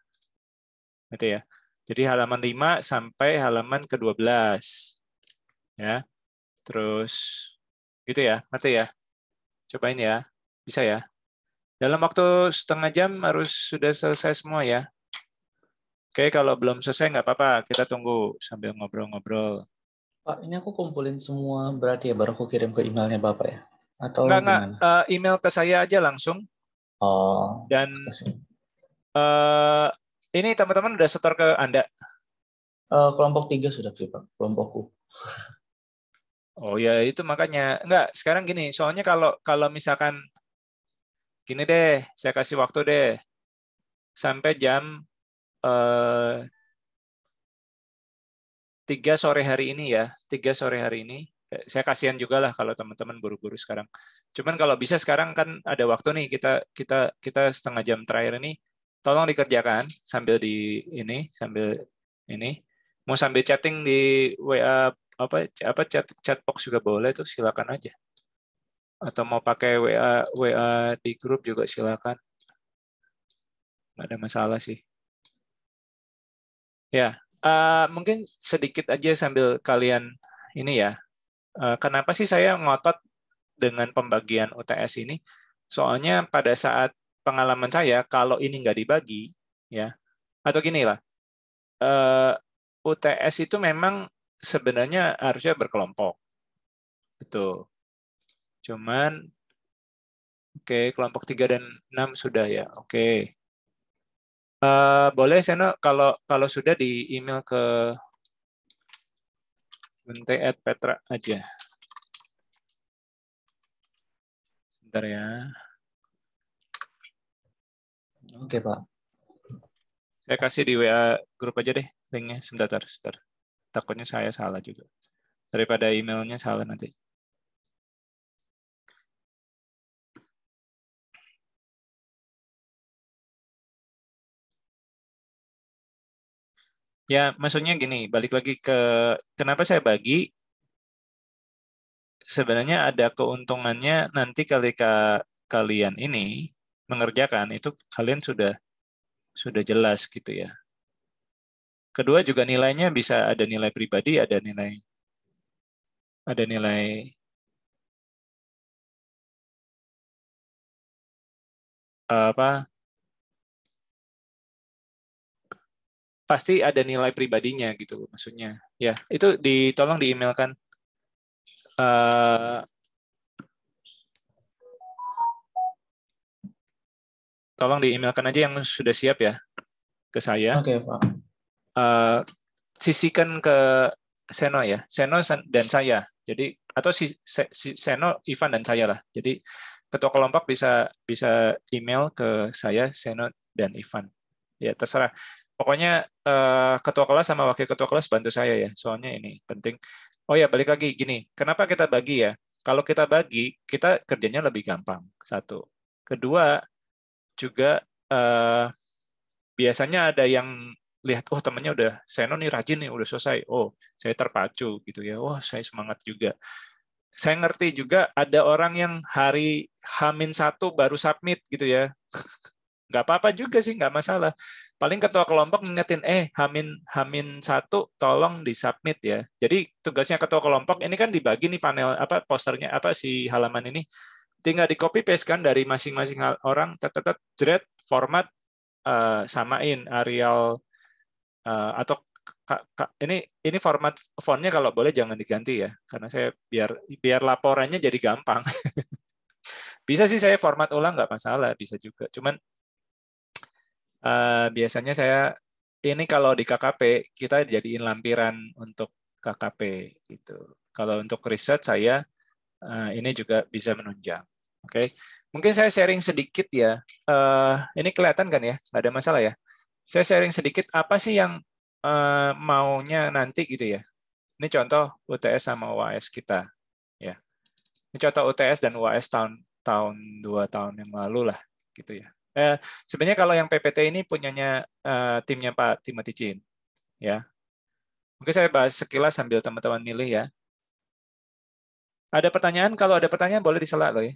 Gitu ya. Jadi halaman 5 sampai halaman ke-12. Ya. Terus gitu ya, ngerti ya? Cobain ya. Bisa ya? Dalam waktu setengah jam harus sudah selesai semua ya. Oke, kalau belum selesai nggak apa-apa, kita tunggu sambil ngobrol-ngobrol. Pak, ini aku kumpulin semua berarti ya, baru aku kirim ke emailnya Bapak ya? Atau enggak, enggak. Eh, email ke saya aja langsung. Oh. Dan uh, ini teman-teman udah setor ke Anda? Uh, kelompok tiga sudah sih Pak, kelompokku. Oh ya itu makanya enggak sekarang gini soalnya kalau kalau misalkan gini deh saya kasih waktu deh sampai jam eh, tiga uh, sore hari ini ya tiga sore hari ini Eh, saya kasihan juga lah kalau teman-teman buru-buru sekarang. Cuman kalau bisa sekarang kan ada waktu nih kita kita kita setengah jam terakhir ini tolong dikerjakan sambil di ini sambil ini mau sambil chatting di WA apa apa chat chat box juga boleh tuh silakan aja. Atau mau pakai WA WA di grup juga silakan. Nggak ada masalah sih. Ya, uh, mungkin sedikit aja sambil kalian ini ya Eh, kenapa sih saya ngotot dengan pembagian UTS ini? Soalnya pada saat pengalaman saya, kalau ini nggak dibagi, ya atau gini lah, eh, UTS itu memang sebenarnya harusnya berkelompok, betul. Cuman, oke okay, kelompok 3 dan 6 sudah ya, oke. Okay. Uh, eh, boleh Seno kalau kalau sudah di email ke Bente at Petra aja. Bentar ya. Oke, Pak. Saya kasih di WA grup aja deh linknya. Sebentar, sebentar. Takutnya saya salah juga. Daripada emailnya salah nanti. Ya, maksudnya gini, balik lagi ke kenapa saya bagi sebenarnya ada keuntungannya nanti ketika kalian ini mengerjakan itu kalian sudah sudah jelas gitu ya. Kedua juga nilainya bisa ada nilai pribadi, ada nilai ada nilai apa pasti ada nilai pribadinya gitu loh maksudnya. Ya, itu ditolong di-emailkan uh, eh, tolong di-emailkan aja yang sudah siap ya ke saya. Oke, okay, Pak. Uh, eh, sisikan ke Seno ya, Seno dan saya. Jadi atau si, si Seno, Ivan dan saya lah. Jadi ketua kelompok bisa bisa email ke saya Seno dan Ivan. Ya terserah pokoknya uh, ketua kelas sama wakil ketua kelas bantu saya ya soalnya ini penting oh ya balik lagi gini kenapa kita bagi ya kalau kita bagi kita kerjanya lebih gampang satu kedua juga uh, biasanya ada yang lihat oh temennya udah Seno nih rajin nih udah selesai oh saya terpacu gitu ya wah oh, saya semangat juga saya ngerti juga ada orang yang hari Hamin satu baru submit gitu ya nggak apa-apa juga sih nggak masalah paling ketua kelompok ngingetin eh hamin hamin satu tolong di submit ya jadi tugasnya ketua kelompok ini kan dibagi nih panel apa posternya apa si halaman ini tinggal di copy paste kan dari masing-masing orang tetetet jret format uh, samain Arial eh, atau ini ini format fontnya kalau boleh jangan diganti ya karena saya biar biar laporannya jadi gampang bisa sih saya format ulang nggak masalah bisa juga cuman Eh, biasanya saya ini kalau di KKP kita jadiin lampiran untuk KKP gitu. Kalau untuk riset saya uh, ini juga bisa menunjang. Oke, okay. mungkin saya sharing sedikit ya. Uh, ini kelihatan kan ya, nggak ada masalah ya. Saya sharing sedikit apa sih yang uh, maunya nanti gitu ya. Ini contoh UTS sama UAS kita ya. Ini contoh UTS dan UAS tahun tahun dua tahun yang lalu lah gitu ya. Eh, sebenarnya kalau yang PPT ini punyanya eh, timnya Pak Timothy Chin, ya. Mungkin saya bahas sekilas sambil teman-teman milih ya. Ada pertanyaan? Kalau ada pertanyaan boleh diselak loh ya.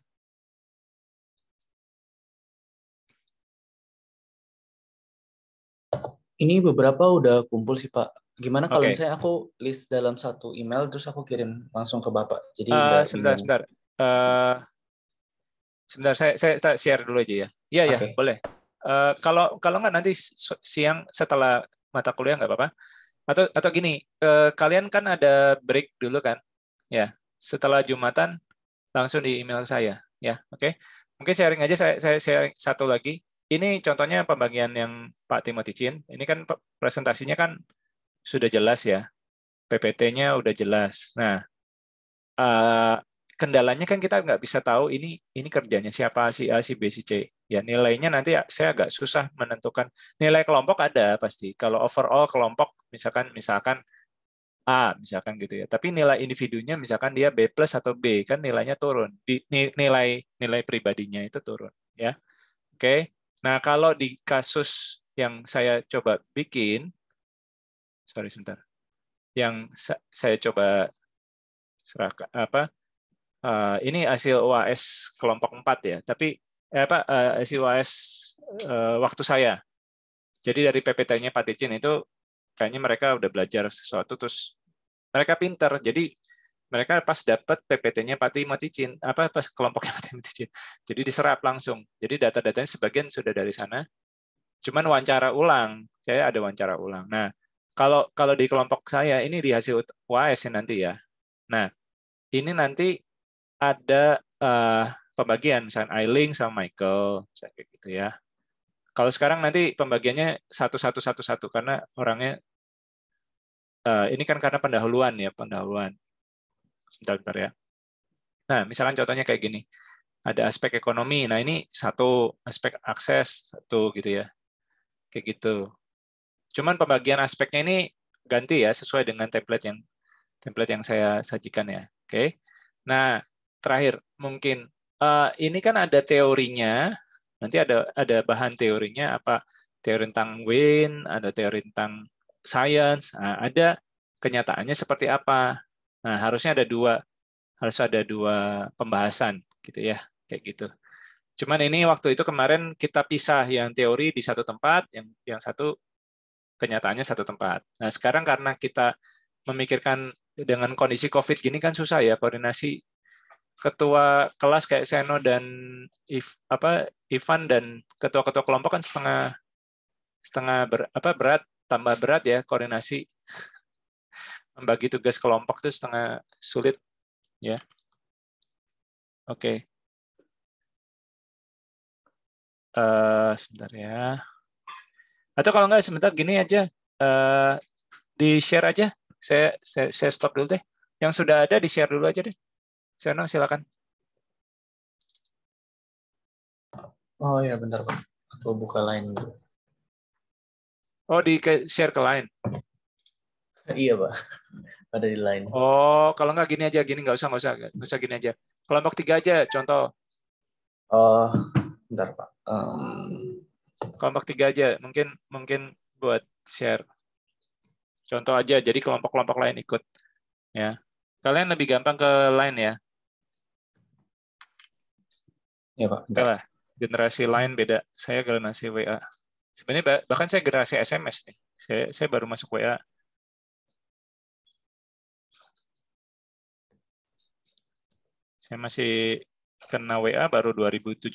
Ini beberapa udah kumpul sih Pak. Gimana kalau okay. misalnya aku list dalam satu email terus aku kirim langsung ke Bapak? Jadi uh, sebentar, sebentar. Uh, sebentar saya, saya saya share dulu aja ya. Iya ya, okay. ya boleh. Uh, kalau kalau nggak nanti siang setelah mata kuliah nggak apa-apa. Atau atau gini, uh, kalian kan ada break dulu kan? Ya, setelah jumatan langsung di email saya ya. Oke. Okay? Mungkin sharing aja saya saya sharing satu lagi. Ini contohnya pembagian yang Pak Timothy Chin. Ini kan presentasinya kan sudah jelas ya. PPT-nya udah jelas. Nah, uh, kendalanya kan kita nggak bisa tahu ini ini kerjanya siapa si A, si B, si C. Ya nilainya nanti ya, saya agak susah menentukan nilai kelompok ada pasti. Kalau overall kelompok misalkan misalkan A misalkan gitu ya. Tapi nilai individunya misalkan dia B plus atau B kan nilainya turun. Di, nilai nilai pribadinya itu turun ya. Oke. Nah, kalau di kasus yang saya coba bikin sorry sebentar. Yang saya coba serahkan apa Eh, ini hasil UAS kelompok 4 ya, tapi eh, apa eh, hasil UAS eh, waktu saya. Jadi dari PPT-nya Pak Dicin itu kayaknya mereka udah belajar sesuatu terus mereka pinter. Jadi mereka pas dapat PPT-nya Pak Timoticin, apa pas kelompoknya Pak Timoticin. Jadi diserap langsung. Jadi data-datanya sebagian sudah dari sana. Cuman wawancara ulang. Saya ada wawancara ulang. Nah, kalau kalau di kelompok saya ini di hasil UAS nanti ya. Nah, ini nanti ada uh, pembagian misalnya Eiling sama Michael misalnya kayak gitu ya. Kalau sekarang nanti pembagiannya satu satu satu satu karena orangnya uh, ini kan karena pendahuluan ya pendahuluan. Sebentar bentar ya. Nah misalkan contohnya kayak gini ada aspek ekonomi. Nah ini satu aspek akses satu gitu ya kayak gitu. Cuman pembagian aspeknya ini ganti ya sesuai dengan template yang template yang saya sajikan ya. Oke. Okay. Nah, terakhir mungkin uh, ini kan ada teorinya nanti ada ada bahan teorinya apa teori tentang Win ada teori tentang science nah, ada kenyataannya seperti apa nah harusnya ada dua harus ada dua pembahasan gitu ya kayak gitu cuman ini waktu itu kemarin kita pisah yang teori di satu tempat yang yang satu kenyataannya satu tempat nah sekarang karena kita memikirkan dengan kondisi covid gini kan susah ya koordinasi ketua kelas kayak Seno dan If, apa Ivan dan ketua-ketua kelompok kan setengah setengah ber, apa berat tambah berat ya koordinasi membagi tugas kelompok itu setengah sulit ya. Oke. Okay. Uh, eh, sebentar ya. Atau kalau nggak sebentar gini aja uh, eh, di share aja. Saya, saya saya stop dulu deh. Yang sudah ada di share dulu aja deh. Seno, silakan. Oh ya, bentar Pak. Aku buka lain Oh, di share ke lain. Iya, Pak. Ada di lain. Oh, kalau nggak gini aja, gini nggak usah, nggak usah, nggak usah gini aja. Kelompok tiga aja, contoh. Oh, bentar Pak. Um... Kelompok tiga aja, mungkin mungkin buat share. Contoh aja, jadi kelompok-kelompok lain ikut. Ya, kalian lebih gampang ke lain ya. Ya Pak. Enggak lah. generasi lain beda. Saya generasi WA. Sebenarnya bahkan saya generasi SMS nih. Saya, saya baru masuk WA. Saya masih kena WA baru 2017,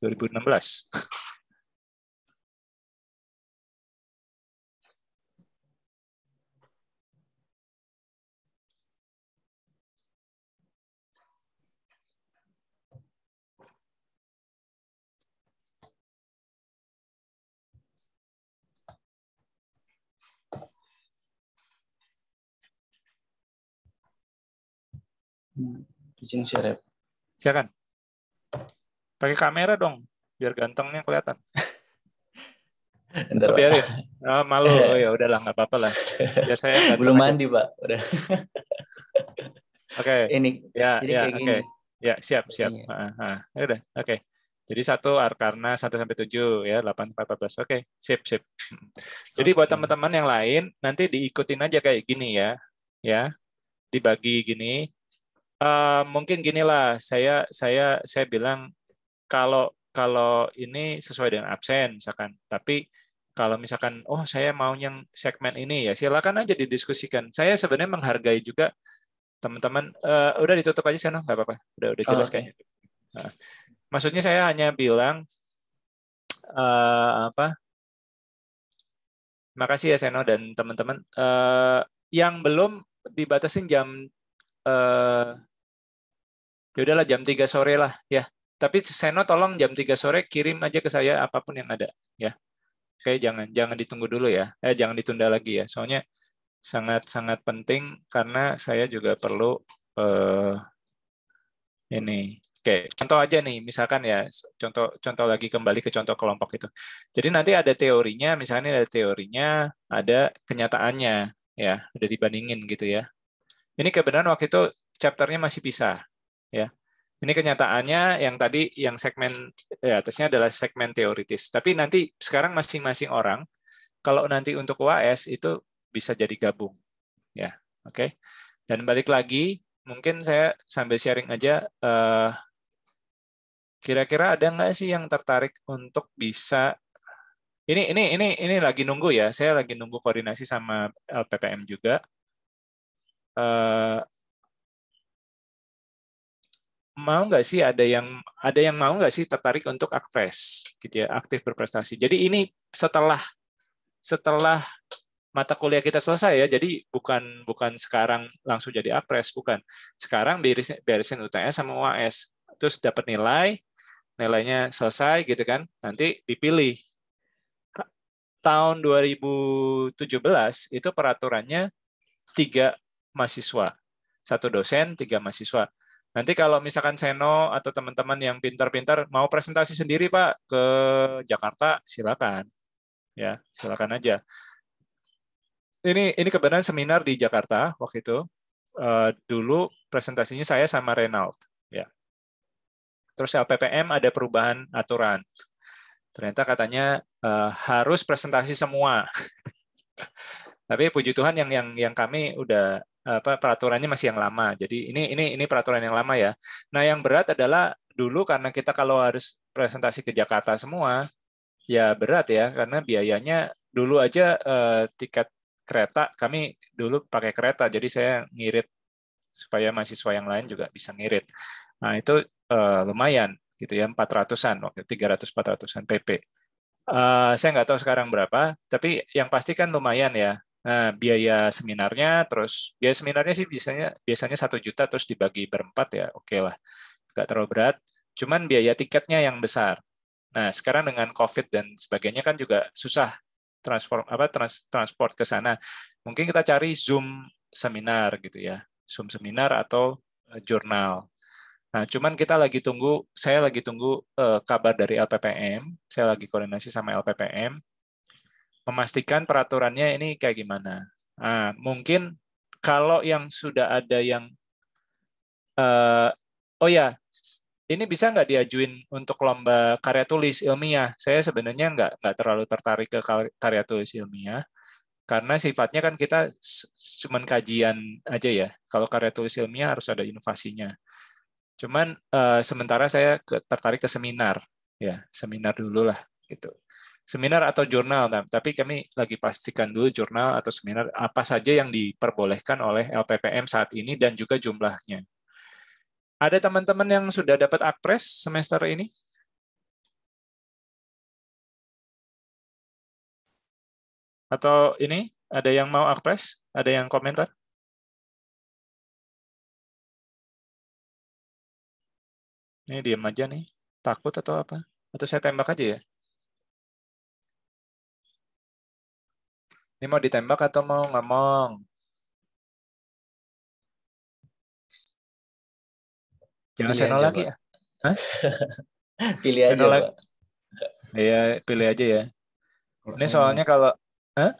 2016. Hmm, izin share. Silakan. Pakai kamera dong, biar gantengnya kelihatan. Entar, ya. Oh, ah, malu. Oh ya udahlah nggak apa-apa lah. Ya saya belum mandi, aja. Pak. Udah. Oke. Okay. Ini. Ya, Jadi ya, oke. Okay. Gini. Ya, siap, siap. Ah, ah, ah, Ya udah, oke. Okay. Jadi satu karena 1 sampai 7 ya, 8 sampai 14. Oke, okay. sip, sip. Hmm. Jadi okay. buat teman-teman yang lain nanti diikutin aja kayak gini ya. Ya. Dibagi gini. Eh, mungkin ginilah saya saya saya bilang kalau kalau ini sesuai dengan absen misalkan tapi kalau misalkan oh saya mau yang segmen ini ya silakan aja didiskusikan saya sebenarnya menghargai juga teman-teman uh, udah ditutup aja sana nggak apa-apa udah udah jelas oh, kayaknya nah, maksudnya saya hanya bilang uh, apa makasih ya Seno dan teman-teman uh, yang belum dibatasin jam uh, ya udahlah jam 3 sore lah ya. Tapi Seno tolong jam 3 sore kirim aja ke saya apapun yang ada ya. Oke, jangan jangan ditunggu dulu ya. Eh jangan ditunda lagi ya. Soalnya sangat sangat penting karena saya juga perlu eh, ini. Oke, contoh aja nih, misalkan ya, contoh contoh lagi kembali ke contoh kelompok itu. Jadi nanti ada teorinya, misalnya ada teorinya, ada kenyataannya, ya, udah dibandingin gitu ya. Ini kebenaran waktu itu chapternya masih pisah, ya ini kenyataannya yang tadi yang segmen ya atasnya adalah segmen teoritis. Tapi nanti sekarang masing-masing orang kalau nanti untuk UAS itu bisa jadi gabung. Ya, oke. Okay? Dan balik lagi, mungkin saya sambil sharing aja uh, kira-kira ada nggak sih yang tertarik untuk bisa ini ini ini ini lagi nunggu ya. Saya lagi nunggu koordinasi sama LPPM juga. Uh, mau nggak sih ada yang ada yang mau nggak sih tertarik untuk akpres gitu ya aktif berprestasi jadi ini setelah setelah mata kuliah kita selesai ya jadi bukan bukan sekarang langsung jadi akpres bukan sekarang beresin, beresin UTS sama UAS terus dapat nilai nilainya selesai gitu kan nanti dipilih tahun 2017 itu peraturannya tiga mahasiswa satu dosen tiga mahasiswa Nanti kalau misalkan Seno atau teman-teman yang pintar-pintar mau presentasi sendiri Pak ke Jakarta, silakan. Ya, silakan aja. Ini ini kebetulan seminar di Jakarta waktu itu. Uh, dulu presentasinya saya sama Renault ya. Terus LPPM ada perubahan aturan. Ternyata katanya uh, harus presentasi semua. Tapi puji Tuhan yang yang yang kami udah Eh, apa peraturannya masih yang lama. Jadi ini ini ini peraturan yang lama ya. Nah, yang berat adalah dulu karena kita kalau harus presentasi ke Jakarta semua ya berat ya karena biayanya dulu aja eh, tiket kereta kami dulu pakai kereta jadi saya ngirit supaya mahasiswa yang lain juga bisa ngirit. Nah, itu eh, lumayan gitu ya 400-an waktu 300 400-an PP. Uh, saya nggak tahu sekarang berapa, tapi yang pasti kan lumayan ya. Nah, biaya seminarnya terus biaya seminarnya sih biasanya biasanya satu juta terus dibagi berempat ya oke okay lah nggak terlalu berat cuman biaya tiketnya yang besar nah sekarang dengan covid dan sebagainya kan juga susah transport apa trans, transport ke sana mungkin kita cari zoom seminar gitu ya zoom seminar atau eh, jurnal nah cuman kita lagi tunggu saya lagi tunggu uh, kabar dari LPPM saya lagi koordinasi sama LPPM memastikan peraturannya ini kayak gimana. Nah, mungkin kalau yang sudah ada yang uh, oh ya ini bisa nggak diajuin untuk lomba karya tulis ilmiah? Saya sebenarnya nggak nggak terlalu tertarik ke karya tulis ilmiah karena sifatnya kan kita cuman kajian aja ya. Kalau karya tulis ilmiah harus ada inovasinya. Cuman uh, sementara saya tertarik ke seminar ya, seminar dulu lah gitu seminar atau jurnal. Nah, tapi kami lagi pastikan dulu jurnal atau seminar apa saja yang diperbolehkan oleh LPPM saat ini dan juga jumlahnya. Ada teman-teman yang sudah dapat akpres semester ini? Atau ini ada yang mau akpres? Ada yang komentar? Ini diam aja nih. Takut atau apa? Atau saya tembak aja ya? Ini mau ditembak atau mau ngomong? Jangan Seno lagi ya? pilih aja, Iya, pilih, Iya, pilih aja ya. Ini soalnya kalau... Hah?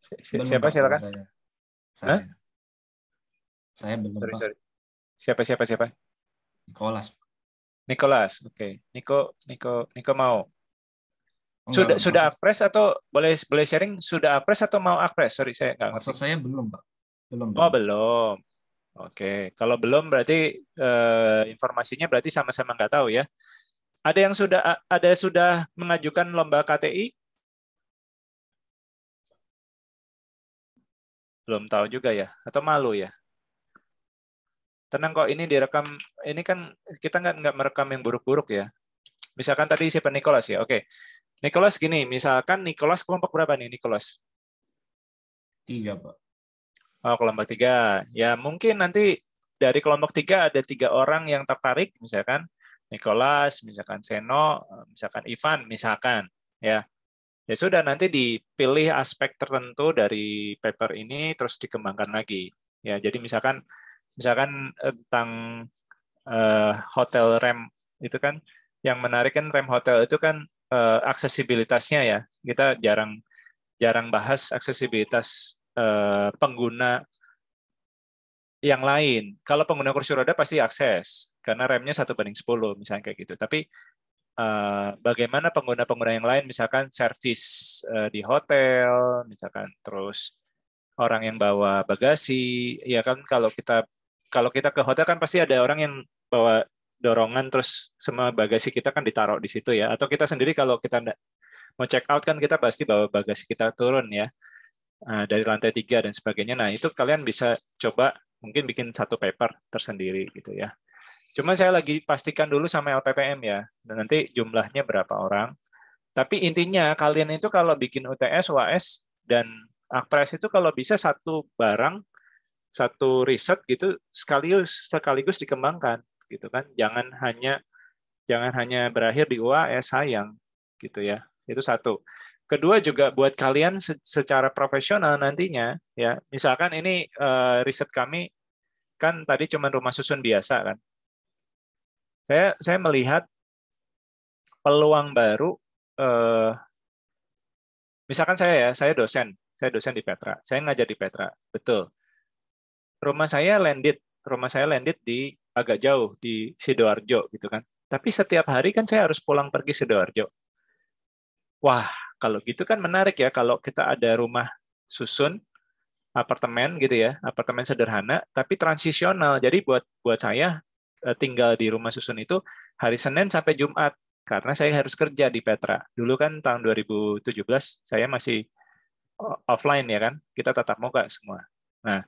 Si siapa silakan? Saya. Saya. Saya belum. Sorry, sorry. Siapa siapa siapa? Nicholas. Nicholas, oke. Okay. Niko, Niko, Niko mau sudah maksud... sudah apres atau boleh boleh sharing sudah apres atau mau apres Sorry saya nggak Maksud saya belum, Pak. Belum. Oh, belum. Oke, kalau belum berarti eh, informasinya berarti sama-sama nggak tahu ya. Ada yang sudah ada sudah mengajukan lomba KTI? Belum tahu juga ya, atau malu ya? Tenang kok, ini direkam. Ini kan kita nggak nggak merekam yang buruk-buruk ya. Misalkan tadi siapa Nicholas ya, oke. Okay. Nicholas gini, misalkan Nicholas kelompok berapa nih Nicholas? Tiga, Pak. Oh, kelompok tiga. Ya, mungkin nanti dari kelompok tiga ada tiga orang yang tertarik, misalkan Nicholas, misalkan Seno, misalkan Ivan, misalkan. Ya, ya sudah nanti dipilih aspek tertentu dari paper ini terus dikembangkan lagi. Ya, jadi misalkan misalkan eh, tentang uh, hotel rem itu kan yang menarik kan rem hotel itu kan uh, aksesibilitasnya ya. Kita jarang jarang bahas aksesibilitas uh, pengguna yang lain. Kalau pengguna kursi roda pasti akses karena remnya satu banding 10 misalnya kayak gitu. Tapi uh, bagaimana pengguna-pengguna yang lain misalkan servis uh, di hotel, misalkan terus orang yang bawa bagasi, ya kan kalau kita kalau kita ke hotel kan pasti ada orang yang bawa dorongan terus semua bagasi kita kan ditaruh di situ ya atau kita sendiri kalau kita enggak mau check out kan kita pasti bawa bagasi kita turun ya ah, dari lantai tiga dan sebagainya nah itu kalian bisa coba mungkin bikin satu paper tersendiri gitu ya cuman saya lagi pastikan dulu sama LPPM ya dan nanti jumlahnya berapa orang tapi intinya kalian itu kalau bikin UTS UAS dan Akpres itu kalau bisa satu barang satu riset gitu sekaligus sekaligus dikembangkan gitu kan jangan hanya jangan hanya berakhir di UAS sayang gitu ya itu satu kedua juga buat kalian secara profesional nantinya ya misalkan ini eh, riset kami kan tadi cuma rumah susun biasa kan saya saya melihat peluang baru eh, misalkan saya ya saya dosen saya dosen di Petra saya ngajar di Petra betul rumah saya landed rumah saya landed di agak jauh di Sidoarjo gitu kan. Tapi setiap hari kan saya harus pulang pergi Sidoarjo. Wah, kalau gitu kan menarik ya kalau kita ada rumah susun apartemen gitu ya, apartemen sederhana tapi transisional. Jadi buat buat saya eh, tinggal di rumah susun itu hari Senin sampai Jumat karena saya harus kerja di Petra. Dulu kan tahun 2017 saya masih eh, offline ya kan, kita tatap muka semua. Nah,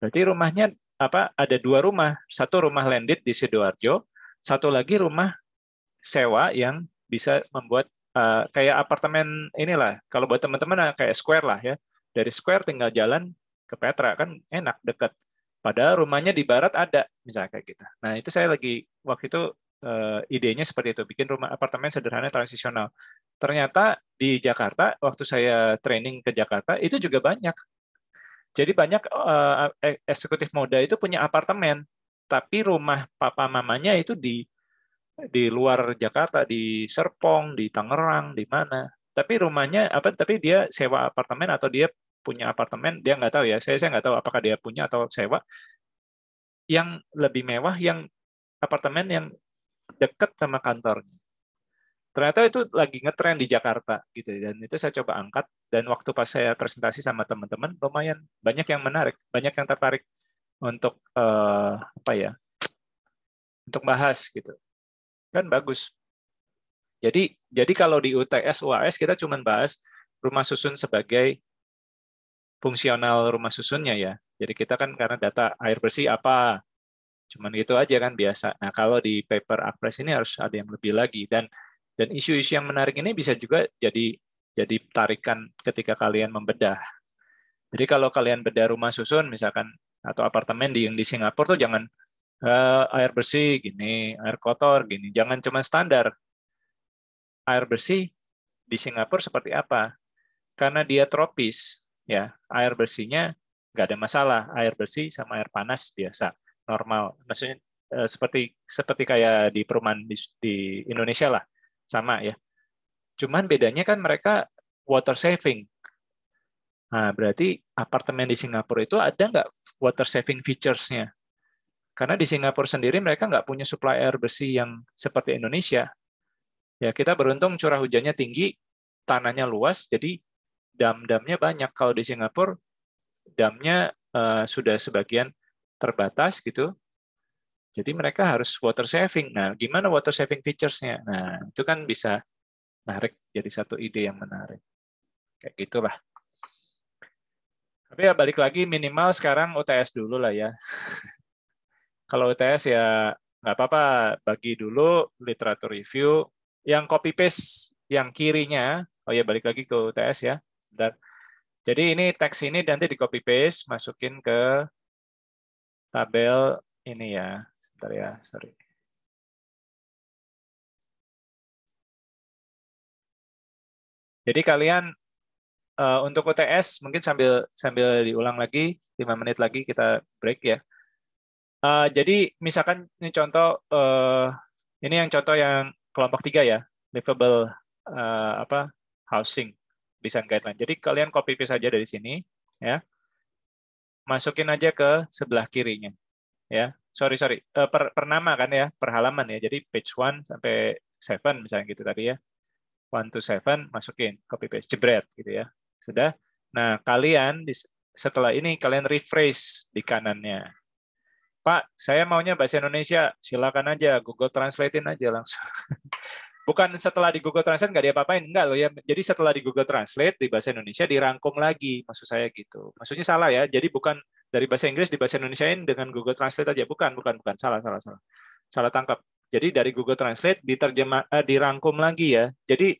berarti rumahnya apa ada dua rumah, satu rumah landed di sidoarjo, satu lagi rumah sewa yang bisa membuat uh, kayak apartemen inilah. Kalau buat teman-teman eh, kayak square lah ya. Dari square tinggal jalan ke Petra kan enak dekat. Padahal rumahnya di barat ada misalnya kayak gitu. Nah itu saya lagi waktu itu uh, idenya seperti itu bikin rumah apartemen sederhana transisional. Ternyata di Jakarta waktu saya training ke Jakarta itu juga banyak jadi banyak uh, eksekutif moda itu punya apartemen, tapi rumah papa mamanya itu di di luar Jakarta, di Serpong, di Tangerang, di mana. Tapi rumahnya apa? Tapi dia sewa apartemen atau dia punya apartemen, dia nggak tahu ya. Saya saya nggak tahu apakah dia punya atau sewa. Yang lebih mewah, yang apartemen yang dekat sama kantornya ternyata itu lagi ngetrend di Jakarta gitu dan itu saya coba angkat dan waktu pas saya presentasi sama teman-teman lumayan banyak yang menarik banyak yang tertarik untuk uh, apa ya untuk bahas gitu kan bagus jadi jadi kalau di UTS UAS kita cuma bahas rumah susun sebagai fungsional rumah susunnya ya jadi kita kan karena data air bersih apa cuman gitu aja kan biasa nah kalau di paper akpres ini harus ada yang lebih lagi dan dan isu-isu yang menarik ini bisa juga jadi jadi tarikan ketika kalian membedah. Jadi kalau kalian bedah rumah susun misalkan atau apartemen di yang di Singapura tuh jangan uh, air bersih gini, air kotor gini, jangan cuma standar. Air bersih di Singapura seperti apa? Karena dia tropis, ya air bersihnya nggak ada masalah, air bersih sama air panas biasa, normal. Maksudnya eh, seperti seperti kayak di perumahan di, di Indonesia lah sama ya. Cuman bedanya kan mereka water saving. Nah, berarti apartemen di Singapura itu ada nggak water saving features-nya? Karena di Singapura sendiri mereka nggak punya supply air bersih yang seperti Indonesia. Ya, kita beruntung curah hujannya tinggi, tanahnya luas, jadi dam-damnya banyak. Kalau di Singapura, damnya uh, sudah sebagian terbatas gitu, jadi mereka harus water saving. Nah, gimana water saving features-nya? Nah, itu kan bisa menarik jadi satu ide yang menarik. Kayak gitulah. Tapi ya balik lagi minimal sekarang UTS dulu lah ya. Kalau UTS ya nggak apa-apa bagi dulu literatur review yang copy paste yang kirinya. Oh ya balik lagi ke UTS ya. Dan jadi ini teks ini nanti di copy paste masukin ke tabel ini ya Bentar ya, sorry. Jadi kalian uh, untuk UTS mungkin sambil sambil diulang lagi lima menit lagi kita break ya. Uh, jadi misalkan ini contoh uh, ini yang contoh yang kelompok tiga ya livable uh, apa housing design guideline. Jadi kalian copy paste aja dari sini ya. Masukin aja ke sebelah kirinya ya sorry sorry uh, per, per nama kan ya per halaman ya jadi page one sampai seven misalnya gitu tadi ya One to seven masukin copy paste jebret gitu ya sudah nah kalian di, setelah ini kalian refresh di kanannya Pak saya maunya bahasa Indonesia silakan aja Google translatein aja langsung bukan setelah di Google Translate nggak diapa-apain enggak loh ya jadi setelah di Google Translate di bahasa Indonesia dirangkum lagi maksud saya gitu maksudnya salah ya jadi bukan dari bahasa Inggris di bahasa Indonesiain dengan Google Translate aja bukan bukan bukan salah salah salah salah tangkap jadi dari Google Translate diterjemah eh, dirangkum lagi ya jadi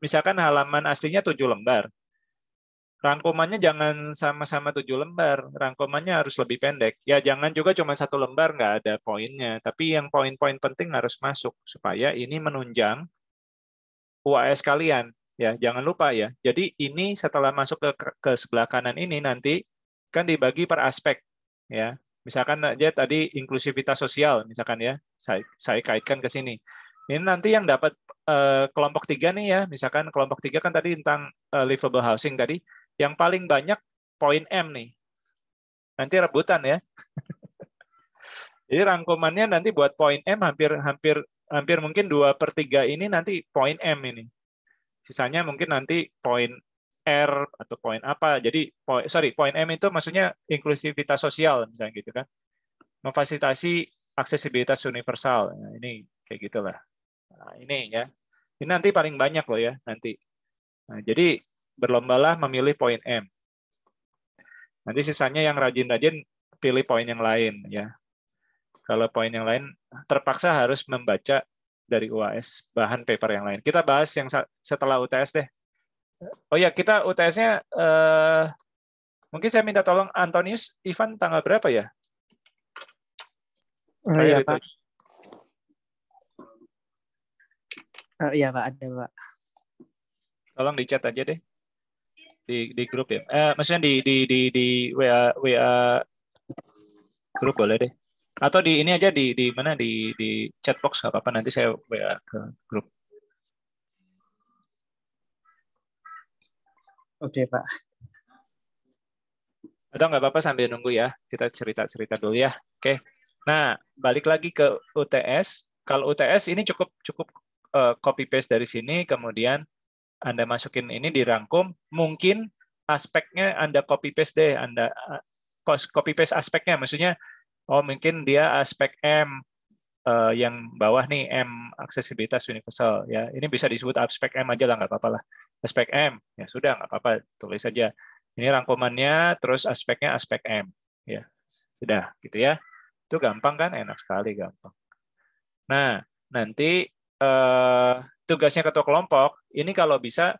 misalkan halaman aslinya tujuh lembar Rangkumannya jangan sama-sama tujuh lembar, rangkumannya harus lebih pendek. Ya jangan juga cuma satu lembar nggak ada poinnya, tapi yang poin-poin penting harus masuk supaya ini menunjang UAS kalian. Ya jangan lupa ya. Jadi ini setelah masuk ke, ke sebelah kanan ini nanti kan dibagi per aspek ya. Misalkan aja tadi inklusivitas sosial misalkan ya, saya, saya kaitkan ke sini. Ini nanti yang dapat eh, kelompok tiga nih ya, misalkan kelompok tiga kan tadi tentang eh, livable housing tadi, yang paling banyak poin M nih. Nanti rebutan ya. Jadi rangkumannya nanti buat poin M hampir hampir hampir mungkin 2 per 3 ini nanti poin M ini. Sisanya mungkin nanti poin R atau poin apa. Jadi poin, sorry, poin M itu maksudnya inklusivitas sosial misalnya gitu kan. Memfasilitasi aksesibilitas universal. Nah, ini kayak gitulah. Nah, ini ya. Ini nanti paling banyak loh ya nanti. Nah, jadi berlombalah memilih poin M. Nanti sisanya yang rajin-rajin pilih poin yang lain ya. Kalau poin yang lain terpaksa harus membaca dari UAS bahan paper yang lain. Kita bahas yang setelah UTS deh. Oh ya, kita UTS-nya eh, mungkin saya minta tolong Antonius Ivan tanggal berapa ya? Oh, iya, gitu. Pak. Oh, iya, Pak, ada, Pak. Tolong dicat aja deh di di grup ya. Eh, maksudnya di di di di WA WA grup boleh deh. Atau di ini aja di di mana di di chat box nggak apa-apa nanti saya WA ke grup. Oke, Pak. Atau nggak apa-apa sambil nunggu ya. Kita cerita-cerita dulu ya. Oke. Nah, balik lagi ke UTS. Kalau UTS ini cukup cukup eh, copy paste dari sini kemudian anda masukin ini dirangkum, mungkin aspeknya Anda copy paste deh, Anda copy paste aspeknya, maksudnya oh mungkin dia aspek M uh, yang bawah nih M aksesibilitas universal ya. Ini bisa disebut aspek M aja lah nggak apa-apa lah. Aspek M ya sudah nggak apa-apa tulis saja. Ini rangkumannya, terus aspeknya aspek M ya sudah gitu ya. Itu gampang kan, enak sekali gampang. Nah nanti uh, tugasnya ketua kelompok ini kalau bisa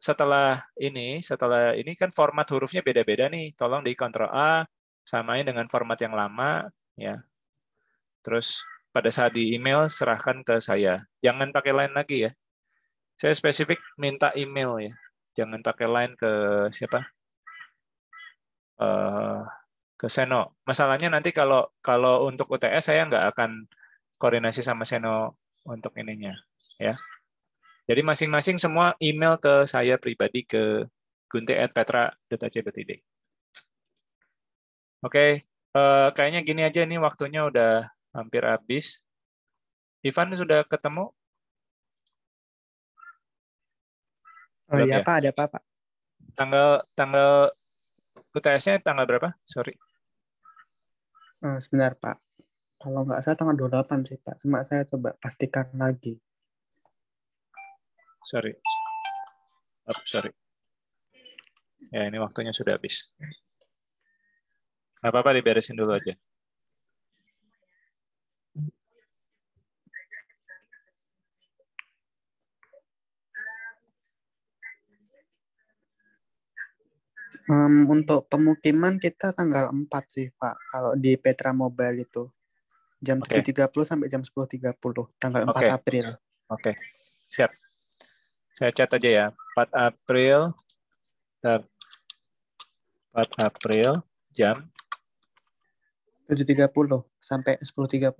setelah ini setelah ini kan format hurufnya beda-beda nih tolong di kontrol A samain dengan format yang lama ya terus pada saat di email serahkan ke saya jangan pakai lain lagi ya saya spesifik minta email ya jangan pakai lain ke siapa uh, ke Seno masalahnya nanti kalau kalau untuk UTS saya nggak akan koordinasi sama Seno untuk ininya ya. Jadi masing-masing semua email ke saya pribadi ke gunte@petra.ac.id. Oke, okay. Eh, kayaknya gini aja ini waktunya udah hampir habis. Ivan sudah ketemu? Oh Belum iya ya? Pak, ada apa Pak? Tanggal tanggal UTS-nya tanggal berapa? Sorry. Uh, sebentar Pak. Kalau nggak salah tanggal 28 sih Pak. Cuma saya coba pastikan lagi sorry. Oh, sorry. Ya, ini waktunya sudah habis. Gak apa-apa, diberesin dulu aja. Um, untuk pemukiman kita tanggal 4 sih Pak, kalau di Petra Mobile itu. Jam okay. 7.30 sampai jam 10.30, tanggal 4 okay. April. Oke, okay. siap. Saya cat aja ya. 4 April. 4 April jam 7.30 sampai 10.30.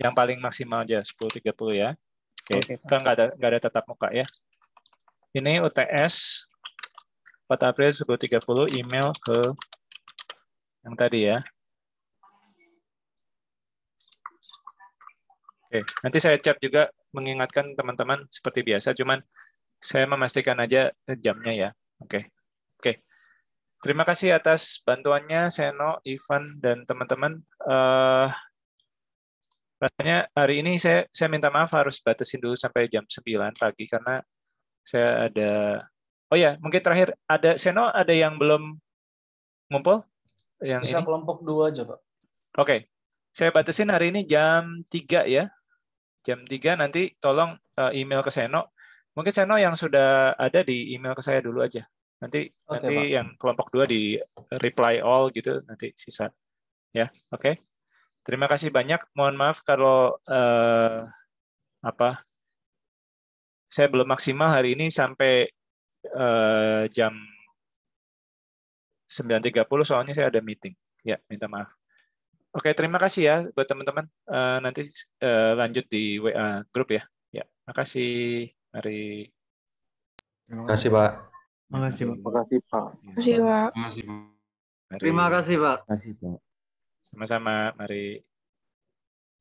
Yang paling maksimal aja 10.30 ya. Oke. Okay. Okay. Kan nggak ada nggak ada tatap muka ya. Ini UTS 4 April 10.30 email ke yang tadi ya. Oke, nanti saya chat juga mengingatkan teman-teman seperti biasa, cuman saya memastikan aja jamnya ya. Oke. Okay. Oke. Okay. Terima kasih atas bantuannya Seno, Ivan dan teman-teman. Uh, rasanya hari ini saya saya minta maaf harus batasin dulu sampai jam 9 pagi karena saya ada Oh ya, mungkin terakhir ada Seno ada yang belum ngumpul? Yang Bisa ini? kelompok dua aja, Pak. Oke. Okay. Saya batasin hari ini jam 3 ya. Jam 3 nanti tolong eh, email ke Seno Mungkin channel yang sudah ada di email ke saya dulu aja. Nanti okay, nanti Pak. yang kelompok dua di reply all gitu nanti sisa. Ya, oke. Okay. Terima kasih banyak. Mohon maaf kalau eh, apa saya belum maksimal hari ini sampai eh, jam 9.30 soalnya saya ada meeting. Ya, minta maaf. Oke, terima kasih ya buat teman-teman. Uh, nanti uh, lanjut di WA grup ya. Ya, makasih. Mari. Terima oh. kasih, Pak. Terima kasih, Pak. Terima kasih, Pak. Terima kasih, Pak. Terima kasih, Pak. Terima kasih, Pak. Sama-sama, mari.